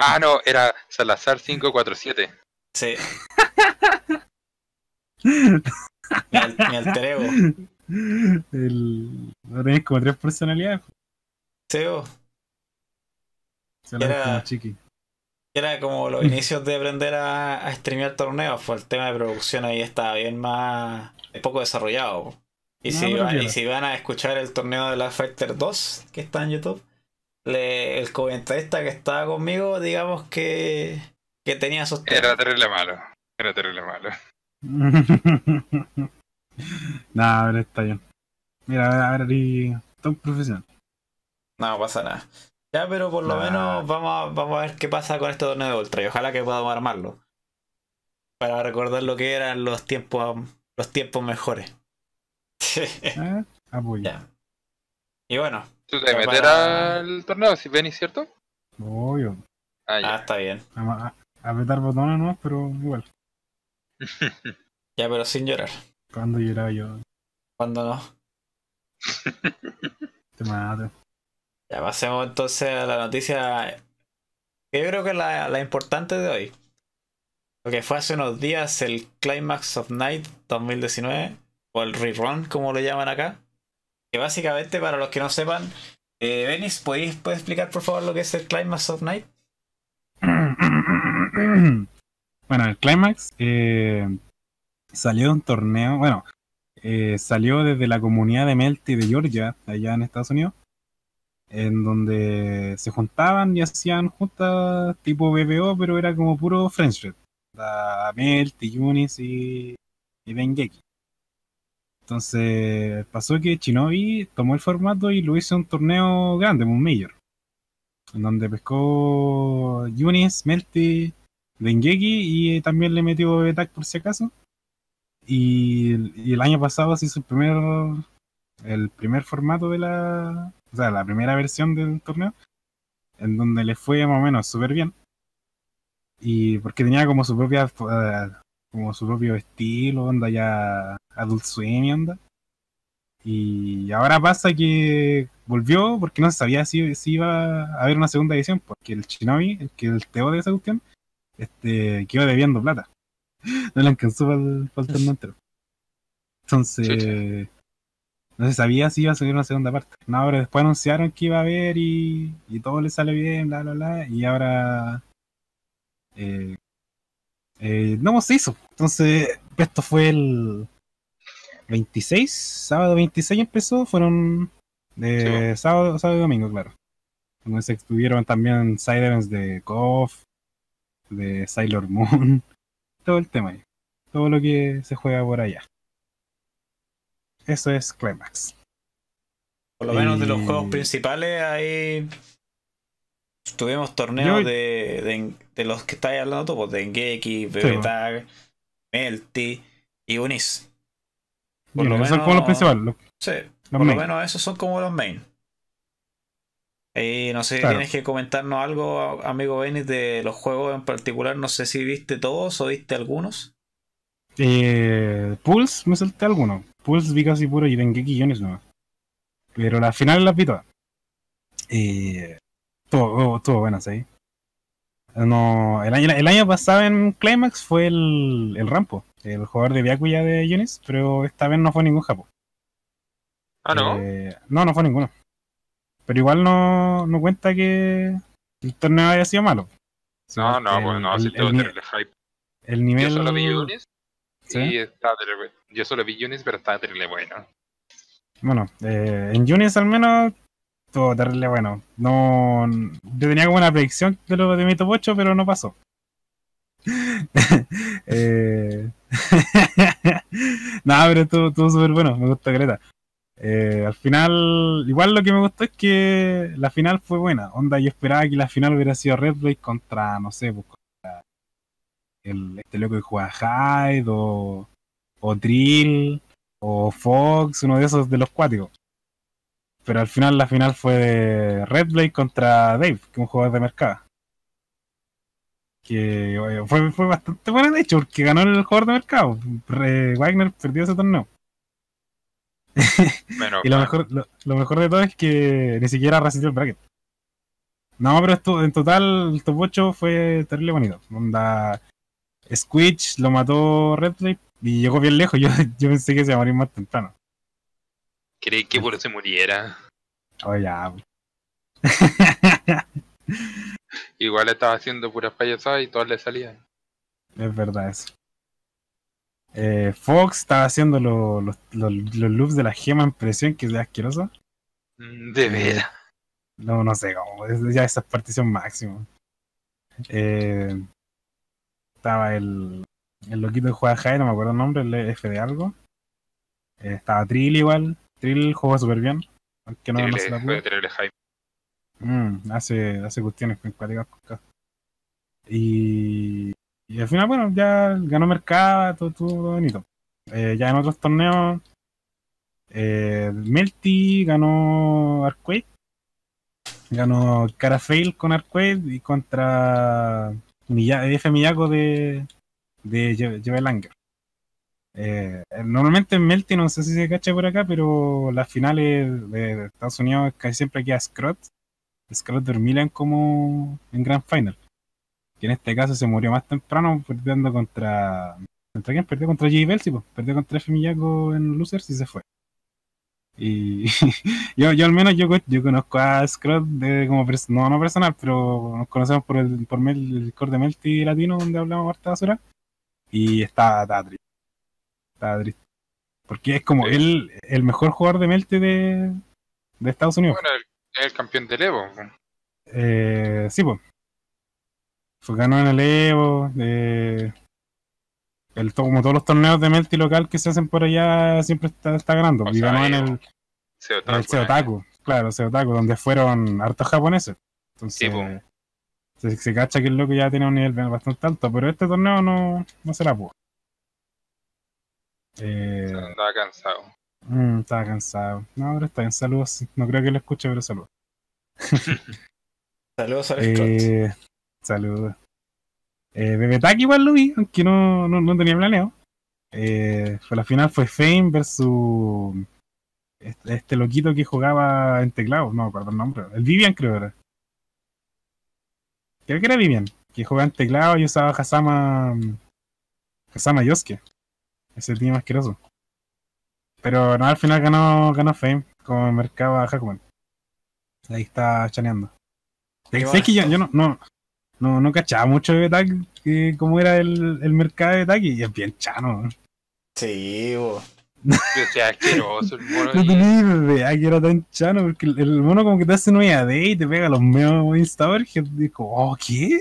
Ah, no, era Salazar 547. Sí. mi, al, mi El... No tenés como tres personalidades. Sí, vos. Era... Como chiqui. Era como los mm. inicios de aprender a, a streamear torneos, fue el tema de producción ahí estaba bien más poco desarrollado. Y, si van, a escuchar el torneo de la Fighter 2 que está en YouTube, el comentarista que estaba conmigo, digamos que, que tenía sus Era terrible malo. Era terrible malo. nada a está bien. Mira, a ver, a ver, y... profesional. No pasa nada. Ya, pero por lo menos vamos a, vamos a ver qué pasa con este torneo de Ultra y ojalá que podamos armarlo. Para recordar lo que eran los tiempos los tiempos mejores. Eh, ya. Y bueno. ¿Tú te meterás al torneo si venís, cierto? Obvio. Ah, ah está bien. apretar botones no, pero igual. ya, pero sin llorar. ¿Cuándo lloraba yo? ¿Cuándo no? te mato. Ya pasemos entonces a la noticia que yo creo que es la, importante de hoy. Lo que fue hace unos días el Climax of Night 2019, o el rerun como lo llaman acá. Que básicamente, para los que no sepan, eh, Venice, ¿podéis, ¿puedes explicar por favor lo que es el Climax of Night? Bueno, el Climax eh, salió de un torneo, bueno, eh, salió desde la comunidad de Melty de Georgia, allá en Estados Unidos, en donde se juntaban y hacían juntas tipo BBO, pero era como puro friendship. La Melti, Yunis y, Bengeki Entonces pasó que Shinobi tomó el formato y lo hizo un torneo grande, un Major En donde pescó Yunis, Melty, Dengeki y eh, también le metió Betac por si acaso. Y, el año pasado se hizo el primer, el primer formato de la, o sea, la primera versión del torneo, en donde le fue más o menos súper bien. Y porque tenía como su propia, eh, como su propio estilo, onda ya Adult Swim y onda. Y ahora pasa que volvió porque no se sabía si, si, iba a haber una segunda edición, porque el Shinobi, el que el teo de esa cuestión, este, iba debiendo plata. No le alcanzó para el, para el entero. Entonces, no se sabía si iba a subir una segunda parte. No, pero después anunciaron que iba a haber y, y todo le sale bien, bla, bla, bla. Y ahora. Eh, eh no se hizo. Entonces, esto fue el 26, sábado 26 empezó, fueron de eh, sábado, sábado y domingo, claro. Donde se estuvieron también side de KOF, de Sailor Moon, todo el tema Todo lo que se juega por allá. Eso es Climax. Por lo menos de los juegos principales, ahí tuvimos torneos de, los que estáis hablando, pues de Engeki, Bebetag, Melty y Unis. Por lo menos, son como los principales. Sí, por lo menos esos son como los main. Y no sé, tienes que comentarnos algo, amigo Benny, de los juegos en particular. No sé si viste todos o viste algunos. Eh, Pulse, me salté alguno. Pulse vi casi puro y Dengeki nomás. Pero la final las vi todas. Eh, todo, todo, bueno sí No, el año, el año pasado en Climax fue el, el Rampo, el jugador de Byakuya de Yunis, pero esta vez no fue ningún japo. Ah, no. Eh, no, no fue ninguno. Pero igual no, no cuenta que el torneo haya sido malo. No, no, pues no, el, el, el, hype. El nivel. Yo solo vi Yunis ¿sí? está terrible. Yo solo vi Yunis, pero estaba terrible bueno. Bueno, eh, en Yunis al menos estuvo terrible bueno. No, yo tenía como una predicción de lo de mi top 8, pero no pasó. eh... Nada, pero estuvo, estuvo súper bueno, me gustó Greta. Eh, al final, igual lo que me gustó es que la final fue buena. Onda, yo esperaba que la final hubiera sido Red Blade contra, no sé, pues, el, este loco que juega Hyde o o Drill, o Fox, uno de esos de los cuáticos. Pero al final, la final fue de Red Blade contra Dave, que es un jugador de mercado. Que eh, fue, bastante bueno, de hecho, porque ganó el jugador de mercado. Wagner perdió ese torneo. y lo mejor, lo, mejor de todo es que ni siquiera resistió el bracket. No, pero en total el top 8 fue terrible bonito. Onda, Squitch lo mató Red Blade y llegó bien lejos, yo, pensé que se iba a morir más temprano. Creí que por se muriera. Oh, ya. Igual estaba haciendo puras payasadas y todas le salían. Es verdad eso. Eh, Fox estaba haciendo los, loops de la gema en presión, que es asqueroso. Mm, de eh, veras. No, no sé cómo. ya esa es partición máxima. Eh, estaba el, el loquito que juega Jai, no me acuerdo el nombre, el F de algo. Eh, estaba Trill igual, Trill juega super bien. Aunque no, no se la mm, hace, hace cuestiones con cuáticas Y, y al final, bueno, ya ganó mercado, todo, bonito. Eh, ya en otros torneos, eh, Melty ganó Arquake, ganó Carafail con Arquake y contra F. Miyako de, de Joe Langer. Eh, normalmente en Melty, no sé si se cacha por acá, pero las finales de Estados Unidos casi siempre queda Scott. Scott dormilan como en Grand Final. Que en este caso se murió más temprano perdiendo contra. ¿Contra quién? Perdió contra Jay Belsi, pues. Perdió contra Femillaco en Losers y se fue. Y yo, al menos yo, yo conozco a Scrot como no, no personal, pero nos conocemos por el por el core de Melty Latino donde hablamos harta basura. Y está, está triste. Porque es como el mejor jugador de Melte de, de Estados Unidos. Bueno, es el, campeón de Evo. Eh, sí, pues. ganó en el Evo. Eh, el, como todos los torneos de Melty local que se hacen por allá, siempre está, está ganando. y ganó en el Seotaku, el Seotaku eh. claro, Seotaku, donde fueron hartos japoneses. sí, pues. Se, cacha que el loco ya tiene un nivel bastante alto, pero este torneo no, se la pudo. estaba cansado. Mm, estaba cansado. No, pero está bien. Saludos. No creo que lo escuche, pero saludos. Eh, saludos eh, Saludos. Eh, Bebetaki igual lo vi, aunque no, no, tenía planeo eh, la final fue Fame versus este, loquito que jugaba en teclado. No, perdón el nombre. El Vivian creo era creo que era Vivian, que jugaba en teclado y usaba Hasama. Hasama Yosuke. Ese tío asqueroso. Pero no, al final ganó, ganó Fame, como mercaba Hakuman. Ahí está chaneando. Sé que yo, no, no, cachaba mucho de Tag, como eh, cómo era el, el mercado de Tag, y es bien chano. Sí, bo. Yo sea, asqueroso el mono. No tenía idea que era tan chano, porque el, mono como que te hace una idea y te pega los meos ver que dijo, oh, ¿qué?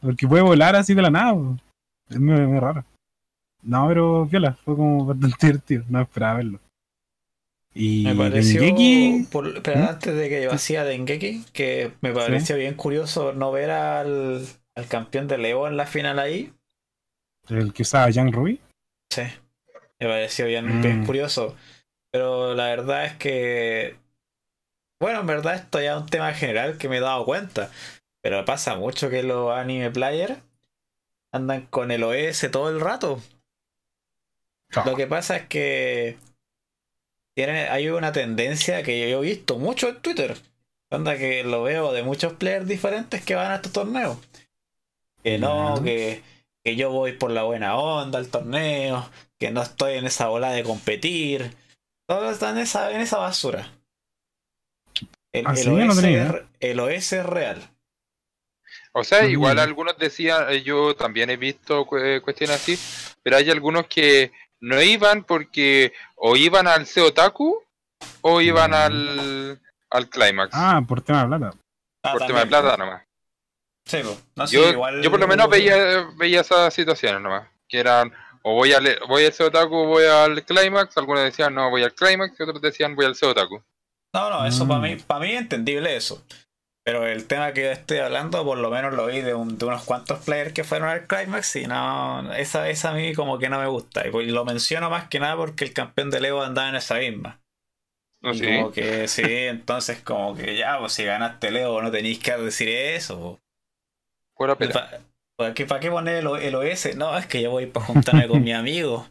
Porque puede volar así de la nada. Es muy, raro. No, pero viola, fue como bastante divertido. No esperaba verlo. Y me pareció, ¿Mm? pero antes de que yo hacía Dengeki, que me pareció bien curioso no ver al, al campeón de Leo en la final ahí. ¿El que usaba Jan Ruby? Sí. Me pareció bien, mm. curioso. Pero la verdad es que. Bueno, en verdad esto ya es un tema general que me he dado cuenta. Pero pasa mucho que los anime players andan con el OS todo el rato. Ah. Lo que pasa es que hay una tendencia que yo he visto mucho en Twitter. onda que lo veo de muchos players diferentes que van a estos torneos. Que no, que, que yo voy por la buena onda al torneo, que no estoy en esa bola de competir. Todos están en esa, basura. El, OS, es real. O sea, igual algunos decían, eh, yo también he visto eh, cuestiones así, pero hay algunos que no iban porque o iban al Seotaku o iban mm. al, al Climax. Ah, por tema de plata. Ah, por tema de plata nomás. yo, por lo menos veía, veía esas situaciones nomás, que eran o voy al, voy al Seotaku voy al Climax. Algunos decían, no, voy al Climax otros decían, voy al Seotaku. No, no, eso para mm. mí, para mí es entendible eso. Pero el tema que estoy hablando, por lo menos lo vi de, unos cuantos players que fueron al Climax y no, esa, esa a mí como que no me gusta. Y pues, lo menciono más que nada porque el campeón de Leo andaba en esa misma. ¿Ah, ¿sí? Como que sí, entonces como que ya, pues si ganaste Leo no tenéis que decir eso. Fuera pero... ¿Para qué, poner el, OS? No, es que yo voy para juntarme con mi amigo.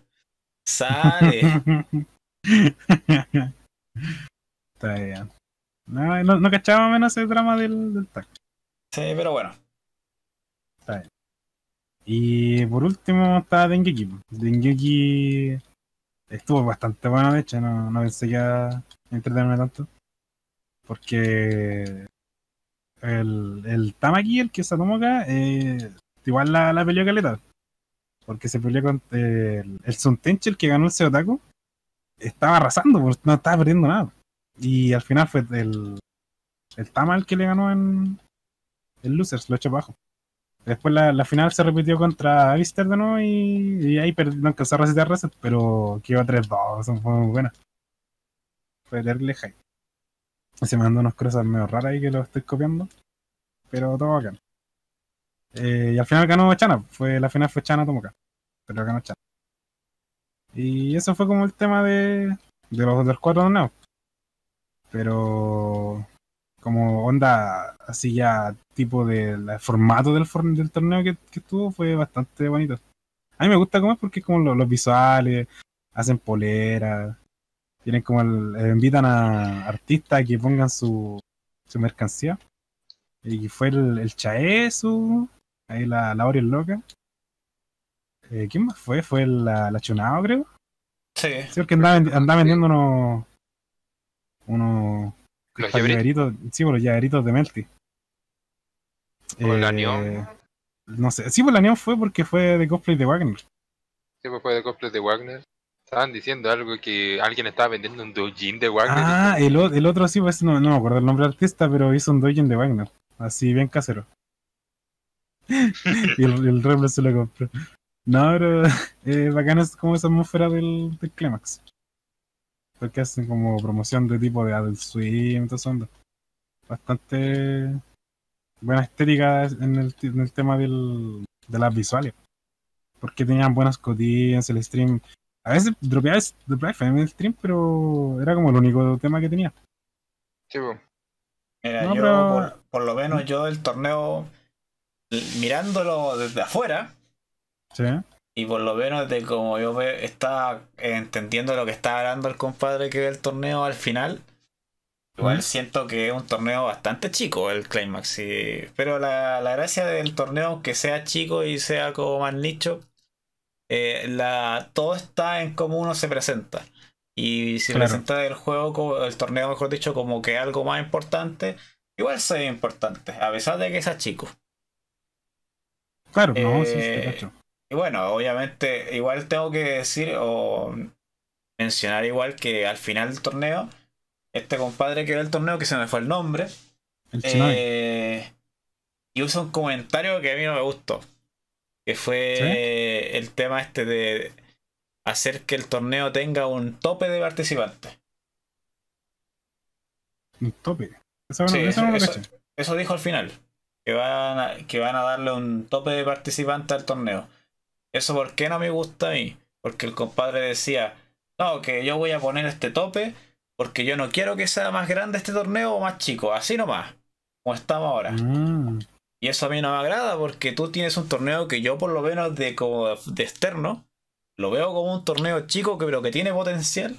Sale. Está bien. No, no, cachaba menos el drama del, del Sí, pero bueno. Está bien. Y por último está Dengeki. Dengeki estuvo bastante buena de hecho, no, no pensé que a entretenerme tanto. Porque el, el Tamaki, el que se acá, eh, igual la, la peleó Caleta. Porque se peleó con eh, el, el el que ganó el Seotaku. Estaba arrasando, pues, no estaba perdiendo nada. Y al final fue el, el Tama que le ganó en el Losers, lo echó abajo. Después la, final se repitió contra Avister de nuevo y, ahí perdieron no alcanzó a reset, pero quedó 3-2, son fue muy buenas. Fue darle hype. Se mandó unos cruces medio raros ahí que lo estoy copiando. Pero todo bacán. Eh, y al final ganó Chana, fue, la final fue Chana Tomoka, pero ganó Chana. Y eso fue como el tema de, los, cuatro torneos. Pero como onda así ya tipo del formato del, torneo que, estuvo fue bastante bonito. A mí me gusta cómo es porque como los, visuales, hacen poleras, tienen como eh, invitan a artistas que pongan su, mercancía. Y fue el, el Chaesu, Ahí la, la es loca. Eh, ¿Quién más fue? Fue la, la creo. Sí. Sí, porque andaba, vendiendo unos. unos. Los llaveritos. Sí, por pues, los llaveritos de Melty. O eh, la No sé. Sí, pues la fue porque fue de cosplay de Wagner. Sí, pues fue de cosplay de Wagner. Estaban diciendo algo que alguien estaba vendiendo un dojin de Wagner. Ah, el, otro sí, pues, no, no me acuerdo el nombre del artista, pero hizo un dojin de Wagner. Así bien casero. y el, el se lo compró. No, pero eh, es como esa atmósfera del, del Porque hacen como promoción de tipo de Adult Swim, Bastante buena estética en el, tema del, de las visuales. Porque tenían buenas cotillas, el stream. A veces dropeaba en el stream, pero era como el único tema que tenía. Mira, yo, por, lo menos yo el torneo mirándolo desde afuera. Y por lo menos de como yo veo, está entendiendo lo que está hablando el compadre que ve el torneo al final. Igual siento que es un torneo bastante chico el Climax. pero la, gracia del torneo, que sea chico y sea como más nicho, eh, la, todo está en cómo uno se presenta. Y si presenta el juego, el torneo, mejor dicho, como que algo más importante, igual se importante, a pesar de que sea chico. Claro, no, sí, eh, Y bueno, obviamente, igual tengo que decir o mencionar igual que al final del torneo, este compadre que era el torneo, que se me fue el nombre, y usa eh, un comentario que a mí no me gustó. Que fue el tema este de hacer que el torneo tenga un tope de participantes. Un tope. Eso, no eso dijo al final que van a, que van a darle un tope de participantes al torneo. Eso por qué no me gusta a mí, porque el compadre decía, no, que yo voy a poner este tope porque yo no quiero que sea más grande este torneo o más chico, así nomás, como estamos ahora. Mm. Y eso a mí no me agrada porque tú tienes un torneo que yo por lo menos de, como de externo, lo veo como un torneo chico que, pero que tiene potencial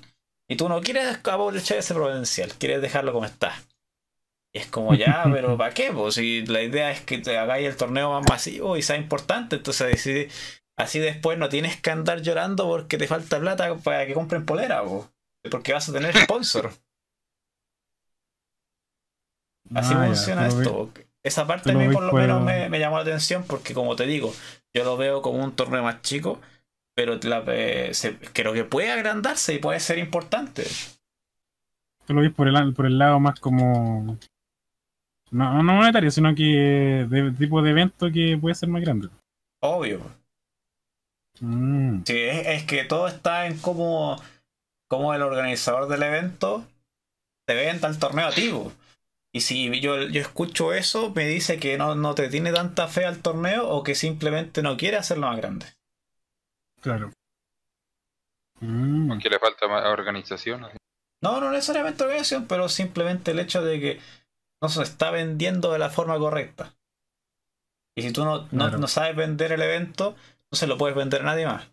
y tú no quieres aprovechar ese potencial, quieres dejarlo como está. Y es como ya, pero ¿para qué? Pues si la idea es que te hagáis el torneo más masivo y sea importante, entonces así, así después no tienes que andar llorando porque te falta plata para que compren polera, porque vas a tener sponsor. Así ah, funciona esto. Esa parte a mí por lo menos me, llamó la atención porque como te digo, yo lo veo como un torneo más chico, pero eh, creo que puede agrandarse y puede ser importante. Tú lo ves por el, por el lado más como no, no monetario, sino que tipo de evento que puede ser más grande. Obvio. Mm. si es, que todo está en cómo, cómo el organizador del evento te venta el torneo a Y si yo, yo escucho eso, me dice que no, te tiene tanta fe al torneo o que simplemente no quiere hacerlo más grande. Claro. aunque mm. le falta más organización. No, no necesariamente organización, pero simplemente el hecho de que no se está vendiendo de la forma correcta. Y si tú no, sabes vender el evento, no se lo puedes vender a nadie más.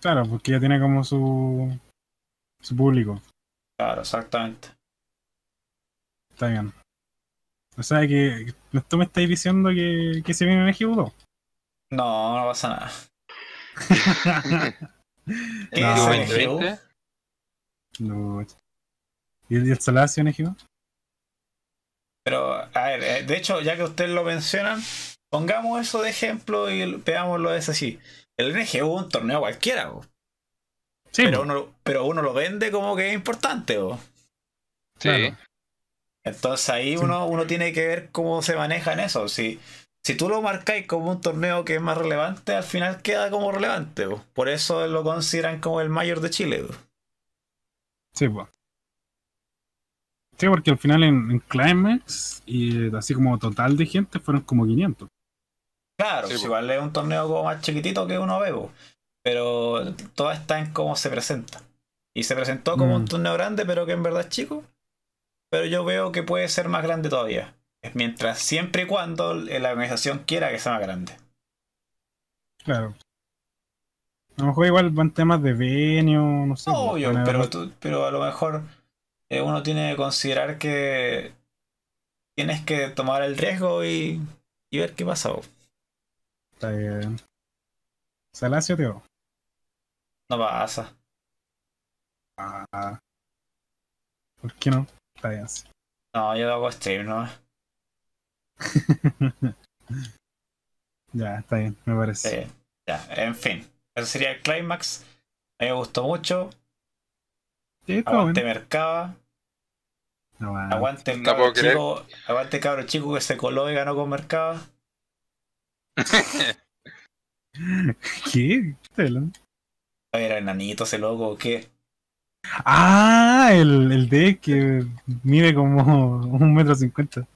Claro, porque ya tiene como su, su público. Claro, exactamente. Está bien. O sea que tú me estás diciendo que, que se viene México 2. No, no pasa nada. ¿Qué no, No, ¿Y el salacio, hacia Pero, a ver, eh, de hecho, ya que ustedes lo mencionan, pongamos eso de ejemplo y veámoslo es así. El NG es un torneo cualquiera, pero, uno, lo vende como que es importante, o Sí. Entonces ahí uno, uno tiene que ver cómo se maneja en eso. Si, si tú lo marcáis como un torneo que es más relevante, al final queda como relevante. vos. Por eso lo consideran como el mayor de Chile. Sí, pues. Sí, porque al final en, en Climax, y eh, así como total de gente, fueron como 500. Claro, igual es un torneo como más chiquitito que uno veo, pero todo está en cómo se presenta. Y se presentó como un mm. torneo grande, pero que en verdad es chico. Pero yo veo que puede ser más grande todavía. Mientras siempre y cuando la organización quiera que sea más grande. Claro. A lo mejor igual van temas de venio, no sé. Obvio, pero, pero a lo mejor eh, uno tiene que considerar que tienes que tomar el riesgo y, y ver qué pasa. Está bien. ¿Salacio, tío? No pasa. Ah. ¿Por qué no? Está bien. No, yo lo hago stream, ¿no? ya, está bien, me parece. Eh, ya, en fin. Ese sería el climax. Me gustó mucho. Pues, aguante Mercaba. Aguante chico. Aguante cabro chico que se coló y ganó con mercado. ¿Qué? Era nanito, ese loco, ¿qué? Ah, el, el de que mide como un metro cincuenta.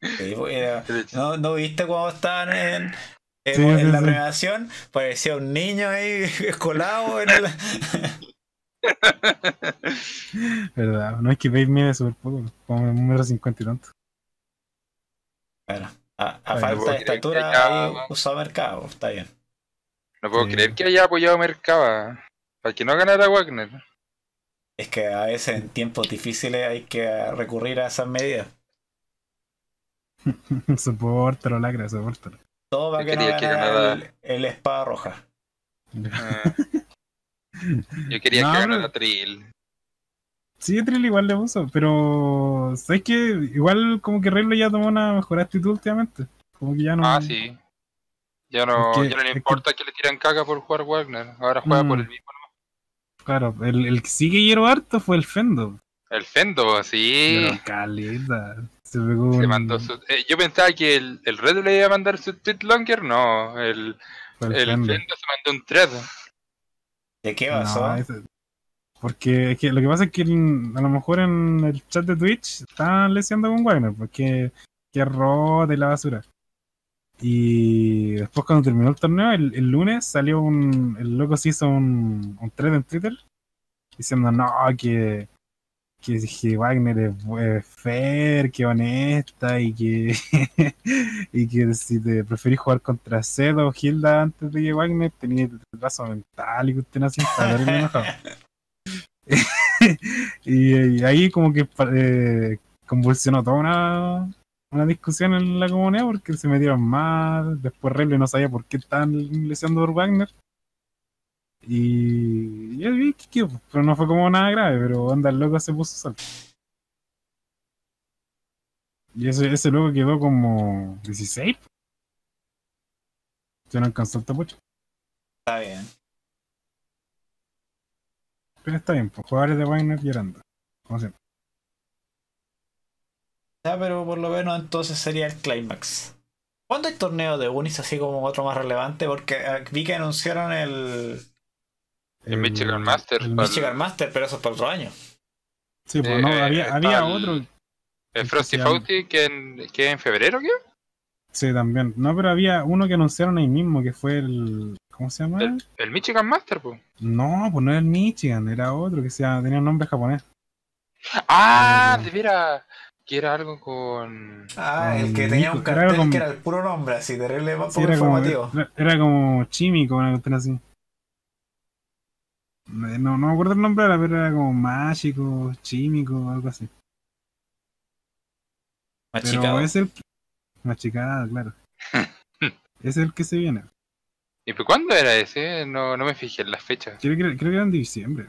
Pues, ¿no, viste cuando estaban en, en, sí, Pues decía la un niño ahí colado en el... Verdad, no es que Babe mide súper poco, como un metro 50 y tanto. a, a falta de estatura haya... usó Mercado, está bien. No puedo creer que haya apoyado mercado para que no ganara Wagner. Es que a veces en tiempos difíciles hay que recurrir a esas medidas. soportalo, lacra, soportalo. Todo va a que ganar el, espada roja. Ah. Yo quería no, que ganara Trill. Sí, Trill igual le puso, pero sabes que igual como que Reylo ya tomó una mejor actitud últimamente. Como que ya no. Ah, sí. Ya no, ya no le importa que... le tiran caca por jugar Wagner. Ahora juega por mm. el mismo. ¿no? Claro, el, el que sí que hierro harto fue el Fendo. El Fendo, sí. Pero caleta. Se, pegó Se mandó su... Eh, yo pensaba que el, el Red le iba a mandar su tweet longer, no. El, el, Fendo. se mandó un thread. ¿De qué pasó? porque lo que pasa es que a lo mejor en el chat de Twitch están lesionando con Wagner, porque que de la basura. Y después cuando terminó el torneo, el, lunes salió un... El loco se hizo un, un thread en Twitter diciendo, no, que que, dije Wagner es, eh, fair, que honesta y que, y que si te preferís jugar contra Zed o Hilda antes de que Wagner, tenías el brazo mental y que usted no se y, y, ahí como que eh, convulsionó toda una, discusión en la comunidad porque se metieron mal, después Rebel no sabía por qué estaban lesionando por Wagner. Y yo vi que, pero no fue como nada grave, pero anda el loco se puso salto. Y ese, ese loco quedó como 16. Yo no alcanzó el tapucho. Está bien. Pero está bien, pues, jugadores de Wagner llorando. Como siempre. Ya, pero por lo menos entonces sería el climax. ¿Cuándo hay torneo de Unis así como otro más relevante? Porque ah, vi que anunciaron el el, Michigan Master. Michigan Master, pero eso es para otro año. Sí, pues no, eh, había, eh, había otro. El eh, Frosty Fauti que en, que en febrero, ¿qué? Sí, también. No, pero había uno que anunciaron ahí mismo, que fue el. ¿Cómo se llama? El, Michigan Master, pues. No, pues no era el Michigan, era otro que se tenía un nombre japonés. Ah, de Que era algo con. Ah, el, que tenía un cartel que era el puro nombre, así, de relevante, era, como, era, como Chimi, una algo así. No, me acuerdo el nombre, pero era como mágico, chímico, algo así. Machicado. Pero es el. Machicado, claro. es el que se viene. ¿Y pues cuándo era ese? No, no me fijé en las fechas. Creo, que, era en diciembre.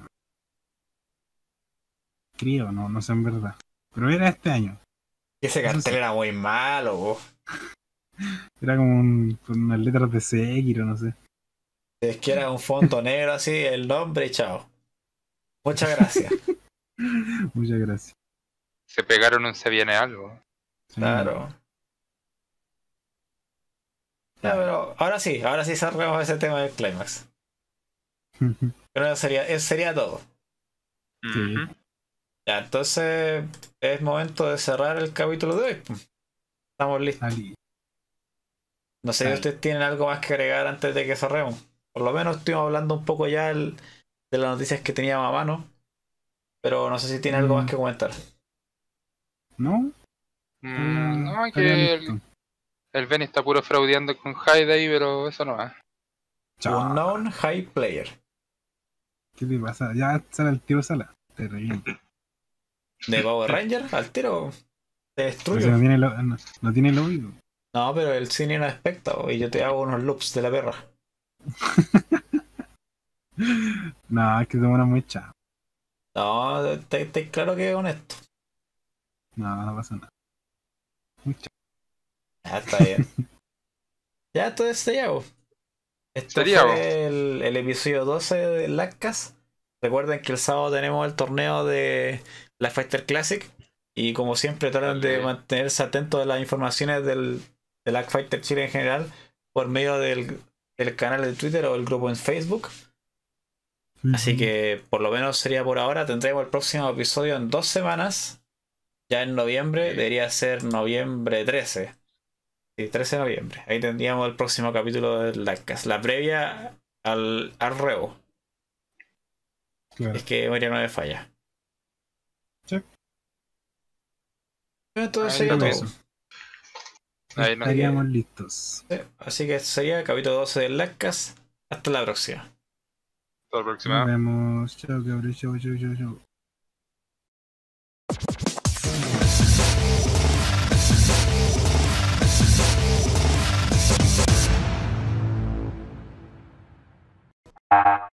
Creo, no, no sé en verdad. Pero era este año. Ese cartel era muy malo, Era como con unas letras de Sekiro, no sé. Es que un fondo negro así, el nombre y chao. Muchas gracias. Muchas gracias. Se pegaron un se viene algo. Claro. ya pero ahora sí, ahora sí cerremos ese tema del climax. Pero eso sería, eh, sería todo. Ya, entonces es momento de cerrar el capítulo de hoy. Estamos listos. No sé si ustedes tienen algo más que agregar antes de que cerremos. Por lo menos estuvimos hablando un poco ya de las noticias que tenía a mano. Pero no sé si tiene algo más mm. que comentar. ¿No? Mm, no, es que el, el, Ben está puro fraudeando con Hyde ahí, pero eso no va. Unknown High Player. ¿Qué te pasa? Ya sale el tiro sala. Terrible. ¿De Power Ranger? ¿Al tiro? Te destruye? No tiene, lo, no, no pero el cine no expecta y yo te hago unos loops de la perra. no, es que se muera muy chavo. No, te claro que es honesto. No, no pasa nada. Mucho. Ya ah, está bien. ya, entonces sería Este fue el, episodio 12 de Lacas. Recuerden que el sábado tenemos el torneo de la Fighter Classic. Y como siempre, tratan de mantenerse atentos a las informaciones del, de la Fighter Chile en general por medio del el canal de Twitter o el grupo en Facebook. Así que por lo menos sería por ahora. Tendremos el próximo episodio en dos semanas. Ya en noviembre, debería ser noviembre 13. Sí, 13 de noviembre. Ahí tendríamos el próximo capítulo del Lightcast. La previa al, REBO Es que no me falla. Sí. Entonces, Ahí, Ahí estaríamos listos. Así que sería el capítulo 12 de LACAS. Hasta la próxima. Hasta la próxima. Nos vemos. Chao, cabrón. Chao, chao, chao,